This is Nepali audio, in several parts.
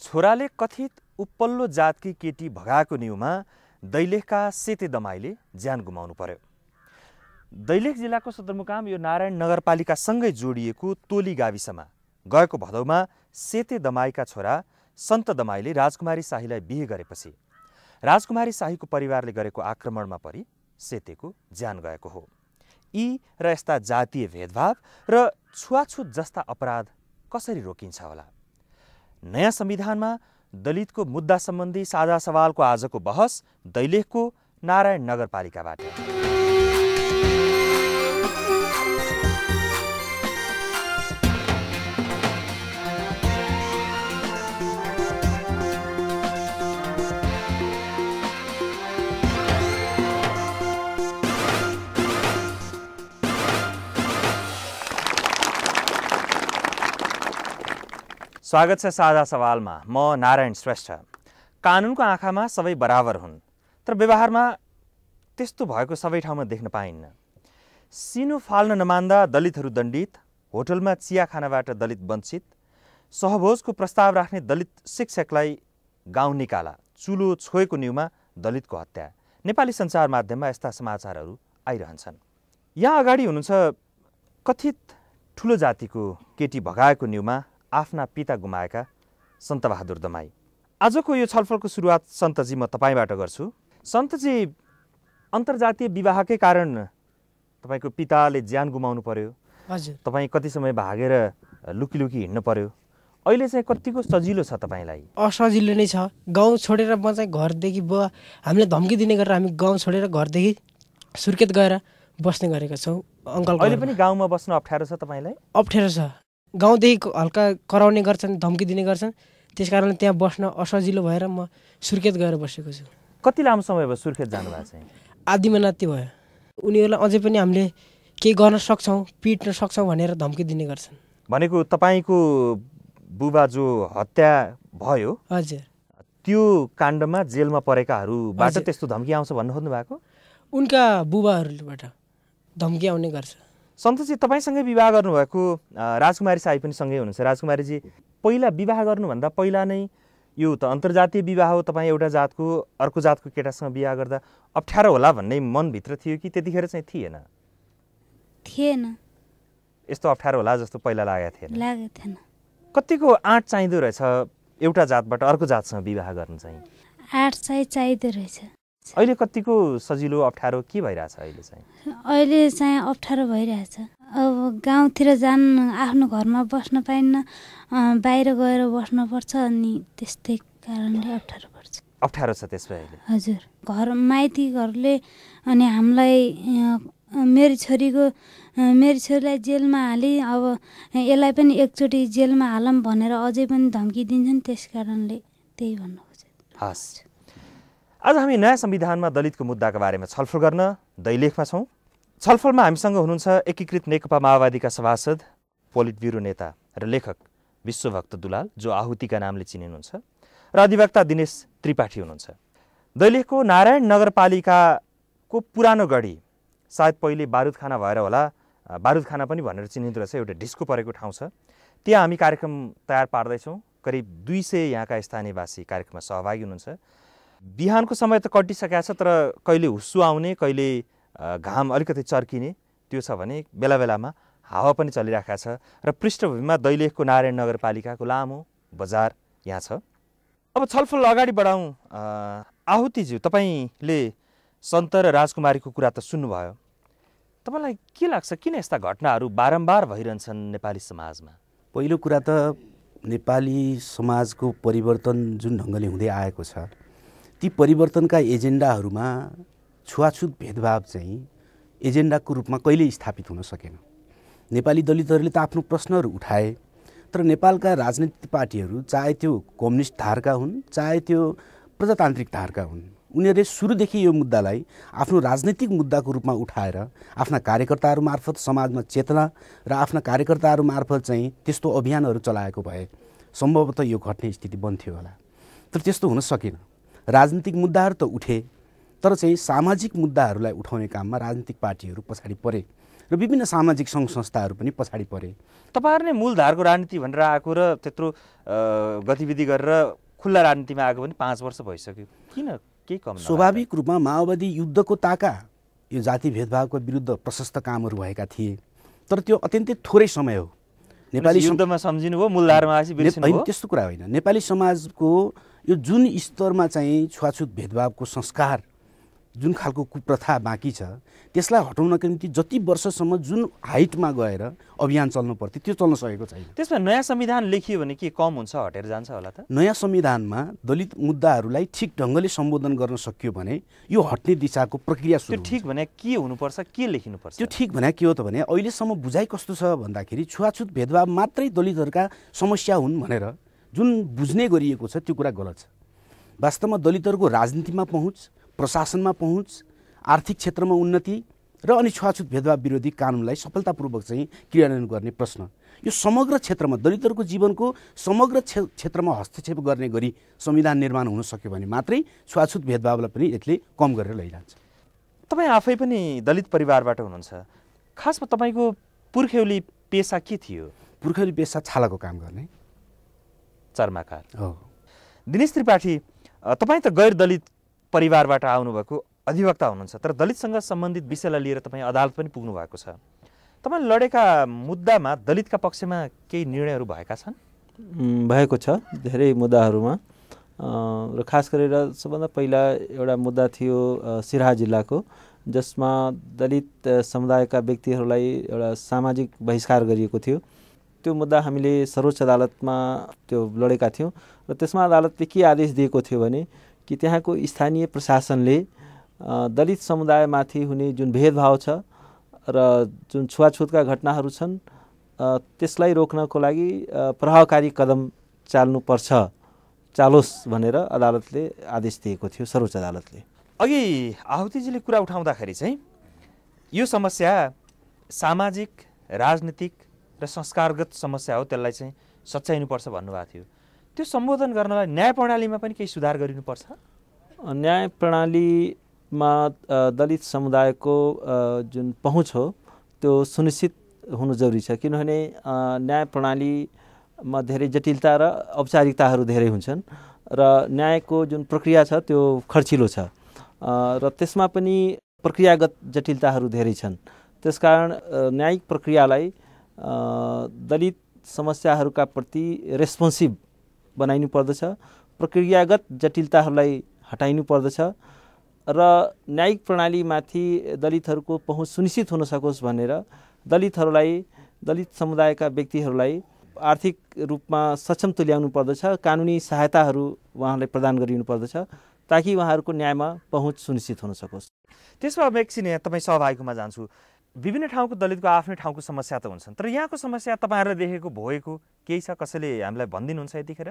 छोराले कथित उपल्लो जातकी केटी भगाएको न्युमा दैलेखका सेते दमाईले ज्यान गुमाउनु पर्यो दैलेख जिल्लाको सदरमुकाम यो नारायण नगरपालिकासँगै जोडिएको तोली गाविसमा गएको भदौमा सेते दमाईका छोरा सन्त दमाईले राजकुमारी शाहीलाई बिहे गरेपछि राजकुमारी शाहीको परिवारले गरेको आक्रमणमा परि सेतेको ज्यान गएको हो यी र यस्ता जातीय भेदभाव र छुवाछुत जस्ता अपराध कसरी रोकिन्छ होला नयाँ संविधानमा दलितको मुद्दा सम्बन्धी साझा सवालको आजको बहस दैलेखको नारायण नगरपालिकाबाट स्वागत छ साझा सवालमा म नारायण श्रेष्ठ कानुनको आँखामा सबै बराबर हुन् तर व्यवहारमा त्यस्तो भएको सबै ठाउँमा देख्न पाइन्न सिनो फाल्न नमान्दा दलितहरू दण्डित होटलमा चिया खानाबाट दलित वञ्चित सहभोजको प्रस्ताव राख्ने दलित शिक्षकलाई गाउँ निकाला चुलो छोएको न्युमा दलितको हत्या नेपाली सञ्चार माध्यममा यस्ता समाचारहरू आइरहन्छन् यहाँ अगाडि हुनुहुन्छ कथित ठुलो जातिको केटी भगाएको न्युमा आफ्ना पिता गुमाएका सन्तबहादुर दमाई आजको यो छलफलको सुरुवात सन्तजी म तपाईँबाट गर्छु सन्तजी अन्तर्जातीय विवाहकै कारण तपाईँको पिताले ज्यान गुमाउनु पर्यो हजुर तपाईँ कति समय भागेर लुकी लुकी हिँड्नु पर्यो अहिले चाहिँ कतिको सजिलो छ तपाईँलाई असजिलो नै छ गाउँ छोडेर म चाहिँ घरदेखि ब हामीलाई धम्की दिने गरेर हामी गाउँ छोडेर घरदेखि सुर्खेत गएर बस्ने गरेका छौँ अङ्कल अहिले पनि गाउँमा बस्नु अप्ठ्यारो छ तपाईँलाई अप्ठ्यारो छ गाउँदेखि हल्का कराउने गर्छन् धम्की दिने गर्छन् त्यस कारणले त्यहाँ बस्न असजिलो भएर म सुर्खेत गएर बसेको छु कति लामो समय भयो सुर्खेत जानुभएको चाहिँ आदिमा त्यो भयो उनीहरूलाई अझै पनि हामीले केही गर्न सक्छौँ पिट्न सक्छौँ भनेर धम्की दिने गर्छन् भनेको तपाईँको बुबा जो हत्या भयो हजुर त्यो काण्डमा जेलमा परेकाहरूबाट त्यस्तो धम्की आउँछ भन्नु खोज्नु भएको उनका बुबाहरूबाट धम्की आउने गर्छ सन्तोषजी तपाईँसँगै विवाह गर्नुभएको राजकुमारी साई पनि सँगै हुनुहुन्छ राजकुमारीजी पहिला विवाह गर्नुभन्दा पहिला नै यो त अन्तर्जातीय विवाह हो तपाईँ एउटा जातको अर्को जातको केटासँग विवाह गर्दा अप्ठ्यारो होला भन्ने मनभित्र थियो कि त्यतिखेर चाहिँ थिएन थिएन यस्तो अप्ठ्यारो होला जस्तो पहिला लागेको थिएन थिएन कतिको आँट चाहिँदो रहेछ एउटा जातबाट अर्को जातसँग विवाह गर्नु चाहिँ आँट चाहिँ चाहिँ रहेछ अहिले कतिको सजिलो अप्ठ्यारो के भइरहेछ अहिले चाहिँ अहिले चाहिँ अप्ठ्यारो भइरहेछ अब गाउँतिर जान आफ्नो घरमा बस्न पाइन्न बाहिर गएर बस्नुपर्छ अनि त्यस्तै कारणले अप्ठ्यारो पर्छ अप्ठ्यारो छ त्यस अहिले हजुर घर घरले अनि हामीलाई मेरो छोरीको मेरो छोरीलाई जेलमा हाले अब यसलाई पनि एकचोटि जेलमा हालौँ भनेर अझै पनि धम्की दिन्छन् त्यस कारणले त्यही भन्नु खोजेको हस् आज हामी नयाँ संविधानमा दलितको मुद्दाको बारेमा छलफल गर्न दैलेखमा छौँ छलफलमा हामीसँग हुनुहुन्छ एकीकृत नेकपा माओवादीका सभासद पोलिट ब्युरो नेता र लेखक विश्वभक्त दुलाल जो आहुतिका नामले चिनिनुहुन्छ र अधिवक्ता दिनेश त्रिपाठी हुनुहुन्छ दैलेखको नारायण नगरपालिकाको पुरानो गढी सायद पहिले बारुदखाना भएर होला बारुदखाना पनि भनेर चिनिँदो रहेछ एउटा डिस्को परेको ठाउँ छ त्यहाँ हामी कार्यक्रम तयार पार्दैछौँ करिब दुई सय यहाँका स्थानीयवासी कार्यक्रममा सहभागी हुनुहुन्छ बिहानको समय त कटिसकेको छ तर कहिले हुस्सु आउने कहिले घाम अलिकति चर्किने त्यो छ भने बेला बेलामा हावा पनि चलिरहेको छ र पृष्ठभूमिमा दैलेखको नारायण नगरपालिकाको लामो बजार यहाँ छ अब छलफल अगाडि बढाउँ आहुतिज्यू तपाईँले सन्त र राजकुमारीको कुरा त सुन्नुभयो तपाईँलाई के लाग्छ किन यस्ता घटनाहरू बारम्बार भइरहन्छन् नेपाली समाजमा पहिलो कुरा त नेपाली समाजको परिवर्तन जुन ढङ्गले हुँदै आएको छ ती परिवर्तनका एजेन्डाहरूमा छुवाछुत भेदभाव चाहिँ एजेन्डाको रूपमा कहिले स्थापित हुन सकेन नेपाली दलितहरूले त आफ्नो प्रश्नहरू उठाए तर नेपालका राजनैतिक पार्टीहरू चाहे त्यो कम्युनिस्ट धारका हुन् चाहे त्यो प्रजातान्त्रिक धारका हुन् उनीहरूले सुरुदेखि यो मुद्दालाई आफ्नो राजनैतिक मुद्दाको रूपमा उठाएर आफ्ना कार्यकर्ताहरू मार्फत समाजमा चेतना र आफ्ना कार्यकर्ताहरू मार्फत चाहिँ त्यस्तो अभियानहरू चलाएको भए सम्भवतः यो घट्ने स्थिति बन्थ्यो होला तर त्यस्तो हुन सकेन राजनीतिक मुद्दाहरू त उठे तर चाहिँ सामाजिक मुद्दाहरूलाई उठाउने काममा राजनीतिक पार्टीहरू पछाडि परे र विभिन्न सामाजिक सङ्घ संस्थाहरू पनि पछाडि परे तपाईँहरू नै मूलधारको राजनीति भनेर आएको र त्यत्रो गतिविधि गरेर खुल्ला राजनीतिमा आएको पनि पाँच वर्ष भइसक्यो किन के कम स्वाभाविक रूपमा माओवादी युद्धको ताका यो जाति भेदभावको विरुद्ध प्रशस्त कामहरू भएका थिए तर त्यो अत्यन्तै थोरै समय हो नेपाली युद्धमा सम्झिनु हो मूलधारमा त्यस्तो कुरा होइन नेपाली समाजको यो जुन स्तरमा चाहिँ छुवाछुत भेदभावको संस्कार जुन खालको कुप्रथा बाँकी छ त्यसलाई हटाउनको निम्ति जति वर्षसम्म जुन हाइटमा गएर अभियान चल्नु पर्थ्यो त्यो चल्न सकेको छैन त्यसमा नयाँ संविधान लेखियो भने के कम हुन्छ हटेर जान्छ होला त नयाँ संविधानमा दलित मुद्दाहरूलाई ठिक ढङ्गले सम्बोधन गर्न सकियो भने यो हट्ने दिशाको प्रक्रिया त्यो ठिक भने के हुनुपर्छ के लेखिनुपर्छ त्यो ठिक भने के हो त भने अहिलेसम्म बुझाइ कस्तो छ भन्दाखेरि छुवाछुत भेदभाव मात्रै दलितहरूका समस्या हुन् भनेर जुन बुझ्ने गरिएको छ त्यो कुरा गलत छ वास्तवमा दलितहरूको राजनीतिमा पहुँच प्रशासनमा पहुँच आर्थिक क्षेत्रमा उन्नति र अनि छुवाछुत भेदभाव विरोधी कानुनलाई सफलतापूर्वक चाहिँ क्रियान्वयन गर्ने प्रश्न यो समग्र क्षेत्रमा दलितहरूको जीवनको समग्र क्षेत्रमा हस्तक्षेप गर्ने गरी संविधान निर्माण हुन सक्यो भने मात्रै छुवाछुत भेदभावलाई पनि यसले कम गरेर लैजान्छ तपाईँ आफै पनि दलित परिवारबाट हुनुहुन्छ खासमा तपाईँको पुर्ख्यौली पेसा के थियो पुर्ख्यौली पेसा छालाको काम गर्ने चर्माकार दिनेश त्रिपाठी तपाईँ त गैर दलित परिवारबाट आउनुभएको अधिवक्ता हुनुहुन्छ तर दलितसँग सम्बन्धित विषयलाई लिएर तपाईँ अदालत पनि पुग्नु भएको छ तपाईँ लडेका मुद्दामा दलितका पक्षमा केही निर्णयहरू भएका छन् भएको छ धेरै मुद्दाहरूमा र खास गरेर सबभन्दा पहिला एउटा मुद्दा थियो सिराहा जिल्लाको जसमा दलित समुदायका व्यक्तिहरूलाई एउटा सामाजिक बहिष्कार गरिएको थियो त्यो मुद्दा हामीले सर्वोच्च अदालतमा त्यो लडेका थियौँ र त्यसमा अदालतले के आदेश दिएको थियो भने कि त्यहाँको स्थानीय प्रशासनले दलित समुदायमाथि हुने जुन भेदभाव छ र जुन छुवाछुतका घटनाहरू छन् त्यसलाई रोक्नको लागि प्रभावकारी कदम चाल्नुपर्छ चालोस् भनेर अदालतले आदेश दिएको थियो सर्वोच्च अदालतले अघि आहुतिजीले कुरा उठाउँदाखेरि चाहिँ यो समस्या सामाजिक राजनीतिक र संस्कारगत समस्या हो त्यसलाई चाहिँ सच्याइनुपर्छ भन्नुभएको थियो त्यो सम्बोधन गर्नलाई न्याय प्रणालीमा पनि केही सुधार गरिनुपर्छ न्याय प्रणालीमा दलित समुदायको जुन पहुँच हो त्यो सुनिश्चित हुनु जरुरी छ किनभने न्याय प्रणालीमा धेरै जटिलता र औपचारिकताहरू धेरै हुन्छन् र न्यायको जुन प्रक्रिया छ त्यो खर्चिलो छ र त्यसमा पनि प्रक्रियागत जटिलताहरू धेरै छन् त्यसकारण न्यायिक प्रक्रियालाई दलित समस्याहरूका प्रति रेस्पोन्सिभ बनाइनु पर्दछ प्रक्रियागत जटिलताहरूलाई हटाइनु पर्दछ र न्यायिक प्रणालीमाथि दलितहरूको पहुँच सुनिश्चित हुन सकोस् भनेर दलितहरूलाई दलित समुदायका व्यक्तिहरूलाई आर्थिक रूपमा सक्षम तुल्याउनु पर्दछ कानुनी सहायताहरू उहाँहरूलाई प्रदान गरिनु पर्दछ ताकि उहाँहरूको न्यायमा पहुँच सुनिश्चित हुन सकोस् त्यसमा म एकछिन यहाँ तपाईँ सहभागीकोमा जान्छु विभिन्न ठाउँको दलितको आफ्नै ठाउँको समस्या त हुन्छन् तर यहाँको समस्या तपाईँहरूले देखेको भएको केही छ कसैले हामीलाई भनिदिनुहुन्छ यतिखेर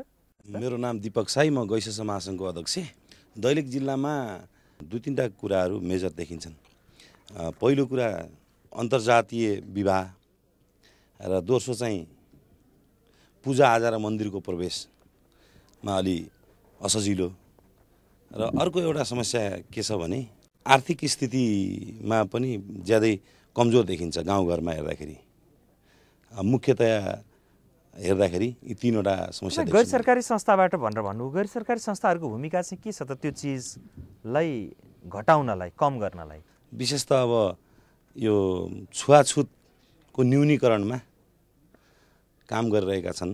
मेरो नाम दिपक साई म गैस महासङ्घको अध्यक्ष दैलेख जिल्लामा दुई तिनवटा कुराहरू मेजर देखिन्छन् पहिलो कुरा अन्तर्जातीय विवाह र दोस्रो चाहिँ पूजाआजा र मन्दिरको प्रवेशमा अलि असजिलो र अर्को एउटा समस्या के छ भने आर्थिक स्थितिमा पनि ज्यादै कमजोर देखिन्छ गाउँघरमा हेर्दाखेरि मुख्यतया हेर्दाखेरि यी तिनवटा समस्या गैर सरकारी संस्थाबाट भनेर भन्नु गैर सरकारी संस्थाहरूको भूमिका चाहिँ के छ त त्यो चिजलाई घटाउनलाई कम गर्नलाई विशेष त अब यो छुवाछुतको न्यूनीकरणमा काम गरिरहेका छन्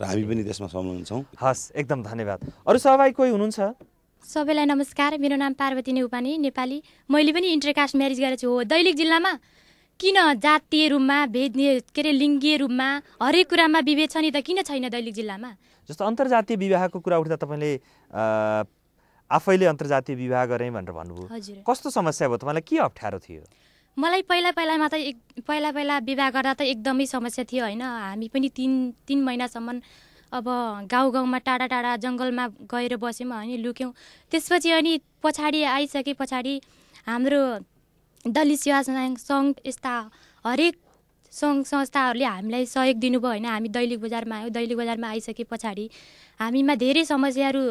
र हामी पनि त्यसमा संलग्न छौँ हस् एकदम धन्यवाद अरू सहभागी कोही हुनुहुन्छ सबैलाई नमस्कार मेरो नाम पार्वती नेउपानी नेपाली मैले पनि इन्टरकास्ट म्यारिज गरेको छु हो दैलेख जिल्लामा किन जातीय रूपमा भेद के अरे लिङ्गीय रूपमा हरेक कुरामा विभेद छ नि त किन छैन दैलेख जिल्लामा जस्तो अन्तर्जातीय विवाहको कुरा उठ्दा तपाईँले आफैले अन्तर्जातीय विवाह गरेँ भनेर भन्नुभयो कस्तो समस्या भयो तपाईँलाई के अप्ठ्यारो थियो मलाई पहिला पहिलामा त एक पहिला पहिला विवाह गर्दा त एकदमै समस्या थियो होइन हामी पनि तिन तिन महिनासम्म अब गाउँ गाउँमा टाढा टाढा जङ्गलमा गएर बस्यौँ अनि लुक्यौँ त्यसपछि अनि पछाडि आइसके पछाडि हाम्रो दलित सेवा सङ्घ यस्ता हरेक सङ्घ संस्थाहरूले हामीलाई सहयोग दिनुभयो होइन हामी दैनिक बजारमा आयौँ दैनिक बजारमा आइसके पछाडि हामीमा धेरै समस्याहरू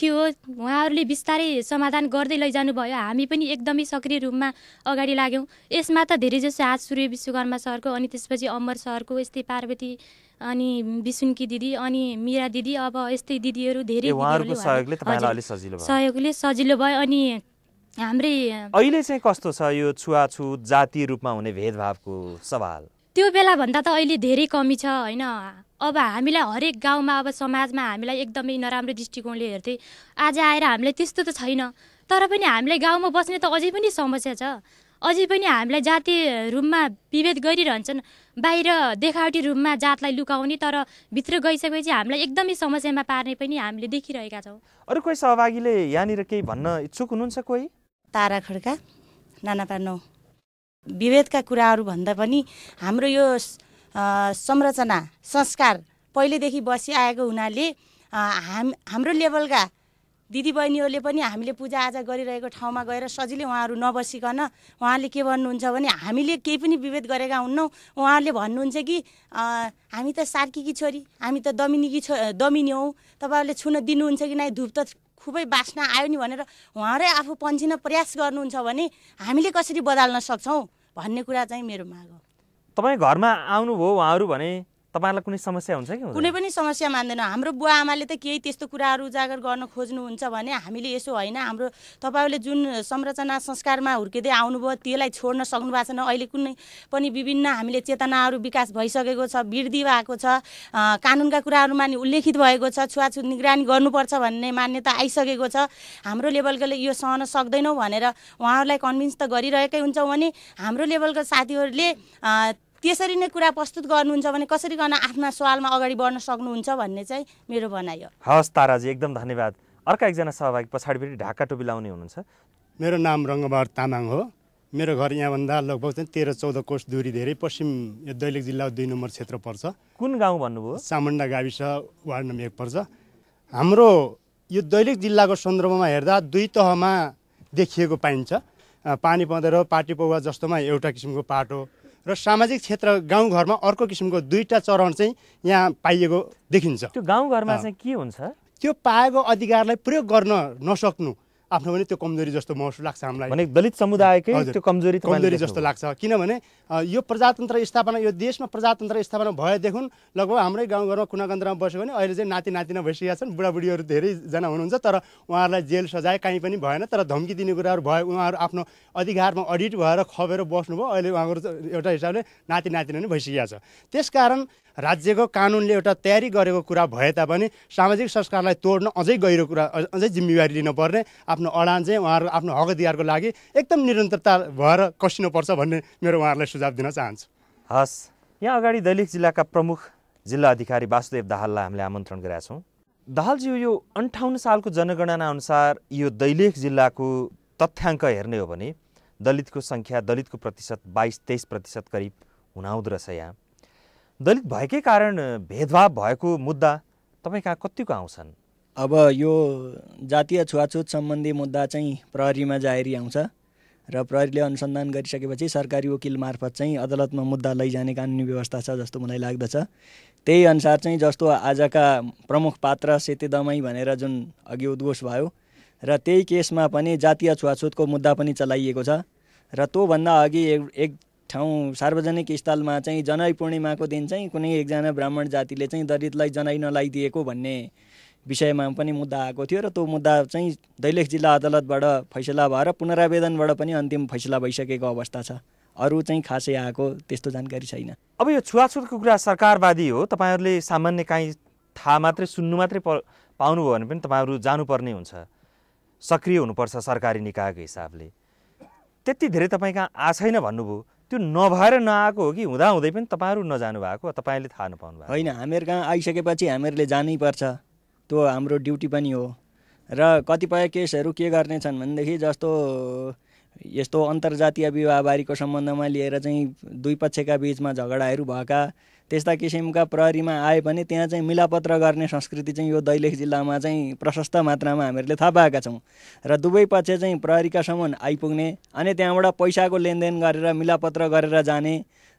थियो उहाँहरूले बिस्तारै समाधान गर्दै लैजानु भयो हामी पनि एकदमै सक्रिय रूपमा अगाडि लाग्यौँ यसमा त धेरै धेरैजसो आज सूर्य विश्वकर्मा सरको अनि त्यसपछि अमर सरको यस्तै पार्वती अनि विसुनकी दिदी अनि मिरा दिदी अब यस्तै दिदीहरू धेरै सहयोगले सजिलो भयो अनि हाम्रै अहिले चाहिँ कस्तो छ यो छुवाछुत जातीय रूपमा हुने भेदभावको सवाल त्यो बेलाभन्दा त अहिले धेरै कमी छ होइन अब हामीलाई हरेक गाउँमा अब समाजमा हामीलाई एकदमै नराम्रो दृष्टिकोणले हेर्थे आज आएर हामीलाई त्यस्तो त छैन तर पनि हामीलाई गाउँमा बस्ने त अझै पनि समस्या छ अझै पनि हामीलाई जातीय रूपमा विभेद गरिरहन्छन् बाहिर देखावटी रूपमा जातलाई लुकाउने तर भित्र गइसकेपछि हामीलाई एकदमै समस्यामा पार्ने पनि हामीले देखिरहेका छौँ अरू कोही सहभागीले यहाँनिर केही भन्न इच्छुक हुनुहुन्छ कोही तारा खड्का नाना विभेदका कुराहरू भन्दा पनि हाम्रो यो संरचना संस्कार पहिलेदेखि बसिआएको हुनाले हाम हाम्रो लेभलका दिदीबहिनीहरूले पनि हामीले पूजाआजा गरिरहेको ठाउँमा गएर सजिलै उहाँहरू नबसिकन उहाँले के भन्नुहुन्छ भने हामीले केही पनि विभेद गरेका हुन्नौँ उहाँहरूले भन्नुहुन्छ कि हामी त सार्कीकी छोरी हामी त दमिनीकी छो दमिनी हौ तपाईँहरूले छुन दिनुहुन्छ कि नै धुप त खुबै बास्ना आयो नि भनेर उहाँहरू आफू पन्छिन प्रयास गर्नुहुन्छ भने हामीले कसरी बदल्न सक्छौँ भन्ने कुरा चाहिँ मेरो माग हो तपाईँ घरमा आउनुभयो उहाँहरू भने तपाईँलाई कुनै समस्या हुन्छ कि कुनै पनि समस्या मान्दैन हाम्रो बुवा आमाले त केही त्यस्तो कुराहरू उजागर गर्न खोज्नुहुन्छ भने हामीले यसो होइन हाम्रो तपाईँहरूले जुन संरचना संस्कारमा हुर्किँदै आउनुभयो त्यसलाई छोड्न सक्नु भएको छैन अहिले कुनै पनि विभिन्न हामीले चेतनाहरू विकास भइसकेको छ वृद्धि भएको छ कानुनका कुराहरूमा नि उल्लेखित भएको छ छुवाछुत निगरानी गर्नुपर्छ भन्ने मान्यता आइसकेको छ हाम्रो लेभलकोले यो सहन सक्दैनौँ भनेर उहाँहरूलाई कन्भिन्स त गरिरहेकै हुन्छौँ भने हाम्रो लेभलको साथीहरूले त्यसरी नै कुरा प्रस्तुत गर्नुहुन्छ भने कसरी गर्न आफ्ना सवालमा अगाडि बढ्न सक्नुहुन्छ भन्ने चाहिँ मेरो भनाइ हो हवस् ताराजी एकदम धन्यवाद अर्का एकजना सहभागी पछाडि फेरि ढाका टोपी लाउने हुनुहुन्छ मेरो नाम रङ्गबार तामाङ हो मेरो घर यहाँभन्दा लगभग चाहिँ तेह्र चौध कोष दुरी धेरै पश्चिम यो दैलेख जिल्लाको दुई नम्बर क्षेत्र पर्छ कुन गाउँ भन्नुभयो चामुण्डा गाविस वार्ड नम्बर एक पर्छ हाम्रो यो दैलेख जिल्लाको सन्दर्भमा हेर्दा दुई तहमा देखिएको पाइन्छ पानी पँधेर पाटी पौवा जस्तोमा एउटा किसिमको पाटो र सामाजिक क्षेत्र गाउँघरमा अर्को किसिमको दुईवटा चरण चाहिँ यहाँ पाइएको देखिन्छ त्यो गाउँघरमा चाहिँ के हुन्छ त्यो पाएको अधिकारलाई प्रयोग गर्न नसक्नु आफ्नो पनि त्यो कमजोरी जस्तो महसुस लाग्छ हामीलाई भने दलित समुदायकै त्यो कमजोरी कमजोरी जस्तो लाग्छ किनभने यो प्रजातन्त्र स्थापना यो देशमा प्रजातन्त्र स्थापना भएदेखि लगभग हाम्रै गाउँघरमा कुनागन्द्रामा बस्यो भने अहिले चाहिँ नाति नातिना भइसकेका छन् बुढाबुढीहरू धेरैजना हुनुहुन्छ तर उहाँहरूलाई जेल सजाय काहीँ पनि भएन तर धम्की दिने कुराहरू भयो उहाँहरू आफ्नो अधिकारमा अडिट भएर खपेर बस्नुभयो अहिले उहाँहरू एउटा हिसाबले नाति नातिना नै भइसकेको छ त्यसकारण राज्यको कानुनले एउटा तयारी गरेको कुरा भए तापनि सामाजिक संस्कारलाई तोड्न अझै गहिरो कुरा अझै जिम्मेवारी लिनुपर्ने आफ्नो अडान चाहिँ उहाँहरू आफ्नो हक अधिकारको लागि एकदम निरन्तरता भएर कसिनुपर्छ भन्ने मेरो उहाँहरूलाई सुझाव दिन चाहन्छु हस् यहाँ अगाडि दैलेख जिल्लाका प्रमुख जिल्ला अधिकारी वासुदेव दाहाललाई हामीले आमन्त्रण गरेका छौँ दाहालज्यू यो अन्ठाउन्न सालको जनगणना अनुसार यो दैलेख जिल्लाको तथ्याङ्क हेर्ने हो भने दलितको सङ्ख्या दलितको प्रतिशत बाइस तेइस प्रतिशत करिब हुनाउँदो रहेछ यहाँ दलित भएकै कारण भेदभाव भएको मुद्दा तपाईँ कहाँ कतिको आउँछन् अब यो जातीय छुवाछुत सम्बन्धी मुद्दा चाहिँ प्रहरीमा जाहेरी आउँछ र प्रहरीले अनुसन्धान गरिसकेपछि सरकारी वकिल मार्फत चाहिँ अदालतमा मुद्दा लैजाने कानुनी व्यवस्था छ जस्तो मलाई लाग्दछ त्यही अनुसार चाहिँ जस्तो आजका प्रमुख पात्र सेते दमाई भनेर जुन अघि उद्घोष भयो र त्यही केसमा पनि जातीय छुवाछुतको मुद्दा पनि चलाइएको छ र त्योभन्दा अघि एक ठाउँ सार्वजनिक स्थलमा चाहिँ जनै पूर्णिमाको दिन चाहिँ कुनै एकजना ब्राह्मण जातिले चाहिँ दलितलाई जनै नलाइदिएको भन्ने विषयमा पनि मुद्दा आएको थियो र त्यो मुद्दा चाहिँ दैलेख जिल्ला अदालतबाट फैसला भएर पुनरावेदनबाट पनि अन्तिम फैसला भइसकेको अवस्था छ अरू चाहिँ खासै आएको त्यस्तो जानकारी छैन अब यो छुवाछुतको कुरा सरकारवादी हो तपाईँहरूले सामान्य काहीँ थाहा मात्रै सुन्नु मात्रै प पाउनुभयो भने पनि तपाईँहरू जानुपर्ने हुन्छ सक्रिय हुनुपर्छ सरकारी निकायको हिसाबले त्यति धेरै तपाईँ कहाँ आ छैन भन्नुभयो त्यो नभएर नआएको हो कि हुँदाहुँदै पनि तपाईँहरू नजानु भएको तपाईँले थाहा नपाउनु भएको होइन हामीहरू कहाँ आइसकेपछि हामीहरूले पर्छ त्यो हाम्रो ड्युटी पनि हो र कतिपय केसहरू के गर्ने गर्नेछन् भनेदेखि जस्तो यस्तो अन्तर्जातीय विवाहबारीको सम्बन्धमा लिएर चाहिँ दुई पक्षका बिचमा झगडाहरू भएका त्यस्ता किसिमका प्रहरीमा आए पनि त्यहाँ चाहिँ मिलापत्र गर्ने संस्कृति चाहिँ यो दैलेख जिल्लामा चाहिँ प्रशस्त मात्रामा हामीहरूले थाहा पाएका छौँ र दुवै पक्ष चाहिँ प्रहरीका सम्म आइपुग्ने अनि त्यहाँबाट पैसाको लेनदेन गरेर मिलापत्र गरेर जाने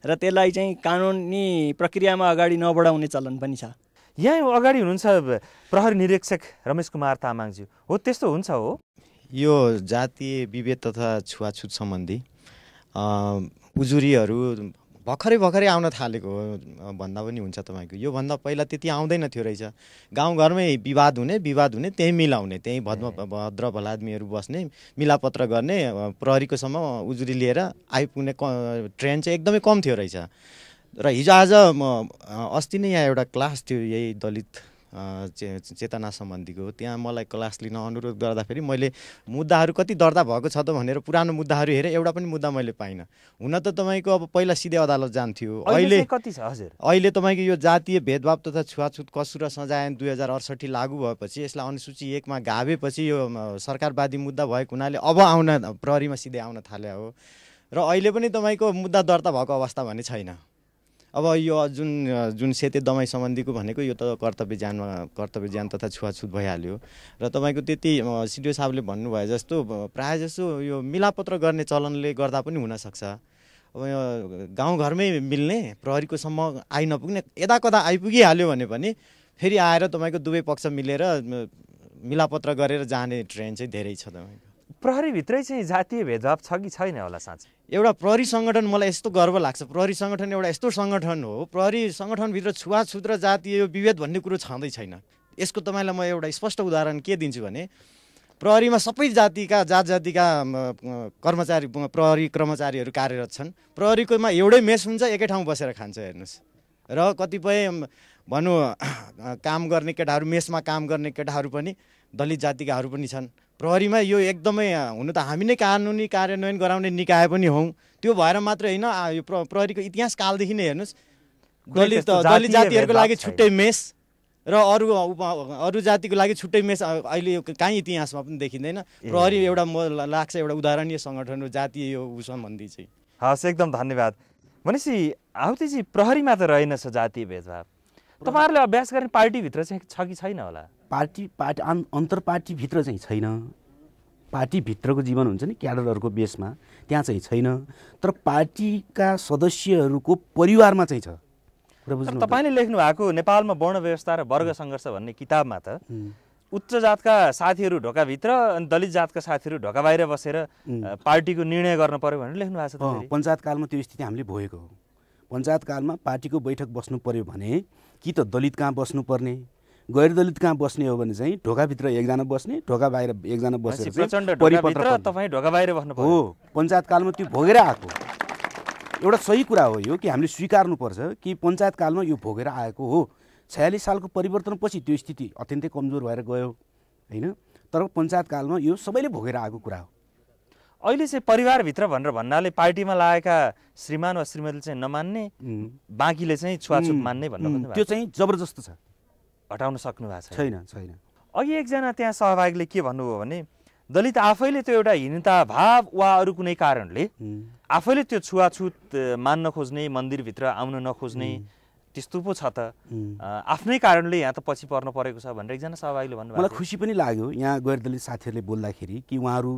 र त्यसलाई चाहिँ कानुनी प्रक्रियामा अगाडि नबढाउने चलन पनि छ यहाँ अगाडि हुनुहुन्छ प्रहरी निरीक्षक रमेश कुमार तामाङज्यू हो त्यस्तो हुन्छ हो यो जातीय विभेद तथा छुवाछुत सम्बन्धी उजुरीहरू भर्खरै भर्खरै आउन थालेको हो भन्दा पनि हुन्छ तपाईँको योभन्दा पहिला त्यति आउँदैन थियो रहेछ गाउँघरमै विवाद हुने विवाद हुने त्यहीँ मिलाउने त्यहीँ भद्म भद्र भलादमीहरू बस्ने मिलापत्र गर्ने प्रहरीकोसम्म उजुरी लिएर आइपुग्ने क ट्रेन चाहिँ एकदमै कम थियो रहेछ र हिजो आज म अस्ति नै यहाँ एउटा क्लास थियो यही दलित चे चेतना सम्बन्धीको त्यहाँ मलाई क्लास लिन अनुरोध गर्दाखेरि मैले मुद्दाहरू कति दर्ता भएको छ त भनेर पुरानो मुद्दाहरू हेरेँ एउटा पनि मुद्दा मैले पाइनँ हुन त तपाईँको अब पहिला सिधै अदालत जान्थ्यो अहिले कति छ हजुर अहिले तपाईँको यो जातीय भेदभाव तथा छुवाछुत कसुर र सजायन दुई हजार अडसठी लागू भएपछि यसलाई अनुसूची एकमा गाभेपछि यो सरकारवादी मुद्दा भएको हुनाले अब आउन प्रहरीमा सिधै आउन थाले हो र अहिले पनि तपाईँको मुद्दा दर्ता भएको अवस्था भने छैन अब यो जुन जुन सेते दमाई सम्बन्धीको भनेको यो त कर्तव्य ज्यानमा कर्तव्य ज्यान तथा छुवाछुत भइहाल्यो र तपाईँको त्यति सिडिओ साहबले भन्नुभयो जस्तो प्रायः जस्तो यो मिलापत्र गर्ने चलनले गर्दा पनि हुनसक्छ अब यो गाउँघरमै मिल्ने प्रहरीको सम्म आइ नपुग्ने यता कदा आइपुगिहाल्यो भने पनि फेरि आएर तपाईँको दुवै पक्ष मिलेर मिलापत्र गरेर जाने ट्रेन चाहिँ धेरै छ तपाईँ प्रहरीभित्रै चाहिँ जातीय भेदभाव छ कि छैन होला साँच्चै एउटा प्रहरी सङ्गठन मलाई यस्तो गर्व लाग्छ प्रहरी सङ्गठन एउटा यस्तो सङ्गठन हो प्रहरी सङ्गठनभित्र छुवाछुत र जातीय विभेद भन्ने कुरो छँदै छैन यसको तपाईँलाई म एउटा स्पष्ट उदाहरण के दिन्छु भने प्रहरीमा सबै जातिका जात जातिका कर्मचारी प्रहरी कर्मचारीहरू कार्यरत छन् प्रहरीकोमा एउटै मेस हुन्छ एकै ठाउँ बसेर खान्छ हेर्नुहोस् र कतिपय भनौँ काम गर्ने केटाहरू मेसमा काम गर्ने केटाहरू पनि दलित जातिकाहरू पनि छन् प्रहरीमा यो एकदमै हुनु त हामी नै कानुनी कार्यान्वयन गराउने निकाय पनि हौँ त्यो भएर मात्रै होइन यो प्र प्रहरीको इतिहास कालदेखि नै हेर्नुहोस् दलित दलित जातिहरूको लागि छुट्टै मेस र अरू अरू जातिको लागि छुट्टै मेस अहिले यो काहीँ इतिहासमा पनि देखिँदैन प्रहरी एउटा म लाग्छ एउटा उदाहरणीय सङ्गठन हो जातीय यो ऊ सम्बन्धी चाहिँ हस् एकदम धन्यवाद भनेपछि आउतीजी प्रहरीमा त रहेनछ जातीय भेदभाव तपाईँहरूले अभ्यास गर्ने पार्टीभित्र चाहिँ छ कि छैन होला पार्टी पार्टी अन्तर पार्टीभित्र चाहिँ छैन पार्टीभित्रको जीवन हुन्छ नि क्याडरहरूको बेसमा त्यहाँ चाहिँ छैन तर पार्टीका सदस्यहरूको परिवारमा चाहिँ छ तपाईँले लेख्नु भएको नेपालमा वर्ण व्यवस्था र वर्ग सङ्घर्ष भन्ने किताबमा त उच्च जातका साथीहरू ढोकाभित्र अनि दलित जातका साथीहरू ढोका बाहिर बसेर पार्टीको निर्णय गर्न पर्यो भनेर लेख्नु भएको छ पञ्चायतकालमा त्यो स्थिति हामीले भोगेको हो कालमा पार्टीको बैठक बस्नु पर्यो भने कि त दलित कहाँ बस्नुपर्ने गैर दलित कहाँ बस्ने हो भने चाहिँ ढोकाभित्र एकजना बस्ने ढोका बाहिर एकजना बसेर परिपत्र तपाईँ ढोका बाहिर बस्नु हो पञ्चायतकालमा त्यो भोगेर आएको एउटा सही कुरा हो यो कि हामीले स्वीकार्नुपर्छ कि कालमा यो भोगेर आएको हो छयालिस सालको परिवर्तनपछि त्यो स्थिति अत्यन्तै कमजोर भएर गयो होइन तर कालमा यो सबैले भोगेर आएको कुरा हो अहिले चाहिँ परिवारभित्र भनेर भन्नाले पार्टीमा लागेका श्रीमान वा श्रीमती चाहिँ नमान्ने बाँकीले चाहिँ छुवाछुत मान्ने भन्नु त्यो चाहिँ जबरजस्त छ हटाउन सक्नु भएको छैन छैन अघि एकजना त्यहाँ सहभागीले के भन्नुभयो भने दलित आफैले त्यो एउटा हीनता भाव वा अरू कुनै कारणले आफैले त्यो छुवाछुत मान्न खोज्ने मन्दिरभित्र आउन नखोज्ने त्यस्तो पो छ त आफ्नै कारणले यहाँ त पछि पर्न परेको छ भनेर एकजना सहभागीले भन्नु मलाई खुसी पनि लाग्यो यहाँ गैर दलित साथीहरूले बोल्दाखेरि कि उहाँहरू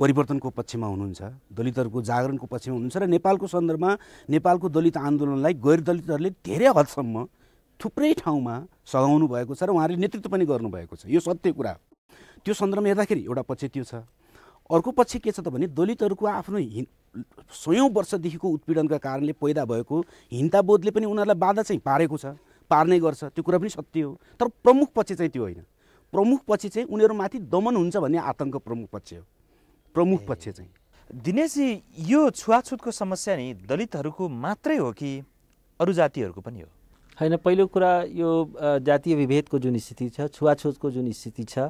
परिवर्तनको पक्षमा हुनुहुन्छ दलितहरूको जागरणको पक्षमा हुनुहुन्छ र नेपालको सन्दर्भमा नेपालको दलित आन्दोलनलाई गैर दलितहरूले धेरै हदसम्म थुप्रै ठाउँमा सघाउनु भएको छ र उहाँले नेतृत्व पनि गर्नुभएको छ यो सत्य कुरा हो त्यो सन्दर्भमा हेर्दाखेरि एउटा पक्ष त्यो छ अर्को पक्ष के छ त भने दलितहरूको आफ्नो हि सयौँ वर्षदेखिको उत्पीडनका कारणले पैदा भएको हिन्ताबोधले पनि उनीहरूलाई बाधा चाहिँ पारेको छ पार्ने गर्छ त्यो कुरा पनि सत्य हो तर प्रमुख पक्ष चाहिँ त्यो होइन प्रमुख पक्ष चाहिँ उनीहरूमाथि दमन हुन्छ भन्ने आतङ्क प्रमुख पक्ष हो प्रमुख पक्ष चाहिँ दिनेशजी यो छुवाछुतको समस्या नि दलितहरूको मात्रै हो कि अरू जातिहरूको पनि हो होइन पहिलो कुरा यो जातीय विभेदको जुन स्थिति छ छुवाछुतको जुन स्थिति छ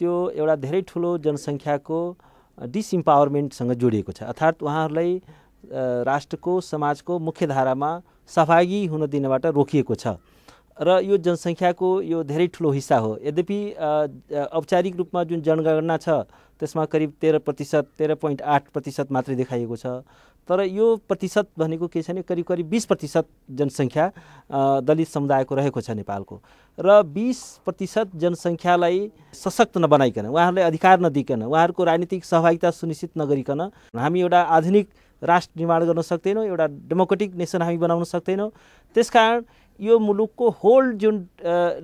त्यो एउटा धेरै ठुलो जनसङ्ख्याको डिसइम्पावरमेन्टसँग जोडिएको छ अर्थात् उहाँहरूलाई राष्ट्रको समाजको मुख्यधारामा सहभागी हुन दिनबाट रोकिएको छ र यो जनसङ्ख्याको यो धेरै ठुलो हिस्सा हो यद्यपि औपचारिक रूपमा जुन जनगणना छ त्यसमा करिब तेह्र प्रतिशत तेह्र पोइन्ट आठ प्रतिशत मात्रै देखाइएको छ तर यो प्रतिशत भनेको के छ भने करिब करिब बिस प्रतिशत जनसङ्ख्या दलित समुदायको रहेको छ नेपालको र बिस प्रतिशत जनसङ्ख्यालाई सशक्त नबनाइकन उहाँहरूलाई अधिकार नदिकन उहाँहरूको राजनीतिक सहभागिता सुनिश्चित नगरिकन हामी एउटा आधुनिक राष्ट्र निर्माण गर्न सक्दैनौँ एउटा डेमोक्रेटिक नेसन हामी बनाउन सक्दैनौँ त्यसकारण यो मुलुकको होल जुन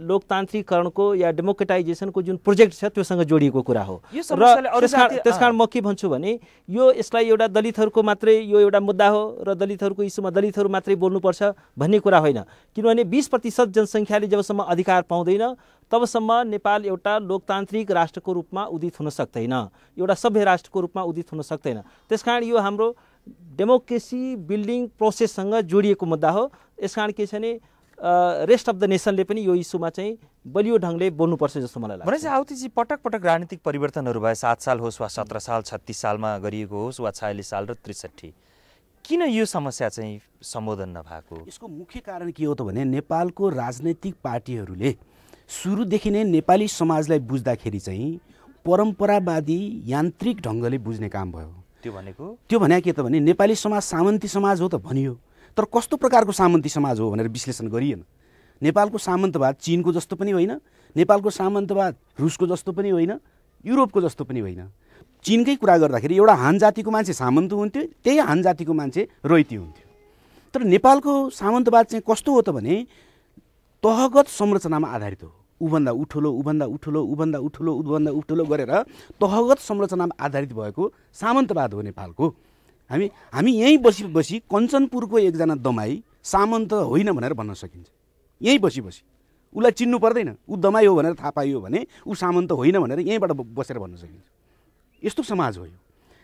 लोकतान्त्रिकरणको या डेमोक्रेटाइजेसनको जुन प्रोजेक्ट छ त्योसँग जोडिएको कुरा हो र त्यस कारण म के भन्छु भने यो यसलाई एउटा दलितहरूको मात्रै यो एउटा मुद्दा हो र दलितहरूको इस्युमा दलितहरू मात्रै बोल्नुपर्छ भन्ने कुरा होइन किनभने बिस प्रतिशत जनसङ्ख्याले जबसम्म अधिकार पाउँदैन तबसम्म नेपाल एउटा लोकतान्त्रिक राष्ट्रको रूपमा उदित हुन सक्दैन एउटा सभ्य राष्ट्रको रूपमा उदित हुन सक्दैन त्यसकारण यो हाम्रो डेमोक्रेसी बिल्डिङ प्रोसेससँग जोडिएको मुद्दा हो यस कारण के छ भने रेस्ट अफ द नेसनले पनि यो इस्युमा चाहिँ बलियो ढङ्गले बोल्नुपर्छ जस्तो मलाई लाग्छ भनेपछि आउतिजी पटक पटक राजनीतिक परिवर्तनहरू भए सात साल होस् वा सत्र साल छत्तिस सालमा गरिएको होस् वा छयालिस साल र त्रिसठी किन यो समस्या चाहिँ सम्बोधन नभएको यसको मुख्य कारण के हो त भने नेपालको राजनैतिक पार्टीहरूले सुरुदेखि नै नेपाली समाजलाई बुझ्दाखेरि चाहिँ परम्परावादी यान्त्रिक ढङ्गले बुझ्ने काम भयो त्यो भनेको त्यो भने के त भने नेपाली समाज सामन्ती समाज हो त भनियो तर कस्तो प्रकारको सामन्ती समाज हो भनेर विश्लेषण गरिएन नेपालको सामन्तवाद चिनको जस्तो पनि होइन नेपालको सामन्तवाद रुसको जस्तो पनि होइन युरोपको जस्तो पनि होइन चिनकै कुरा गर्दाखेरि एउटा हान जातिको मान्छे सामन्त हुन्थ्यो त्यही हान जातिको मान्छे रोइती हुन्थ्यो तर नेपालको सामन्तवाद चाहिँ कस्तो हो त भने तहगत संरचनामा आधारित हो ऊभन्दा उठुलो ऊभन्दा उठुलो ऊभन्दा उठुलो ऊभन्दा उठुलो गरेर तहगत संरचनामा आधारित भएको सामन्तवाद हो नेपालको हामी हामी यहीँ बसी बसी कञ्चनपुरको एकजना दमाई सामन्त होइन भनेर भन्न सकिन्छ यहीँ बसी बसी उसलाई चिन्नु पर्दैन ऊ दमाई हो भनेर थाहा पाइयो भने ऊ सामन्त होइन भनेर यहीँबाट बसेर भन्न सकिन्छ यस्तो समाज हो यो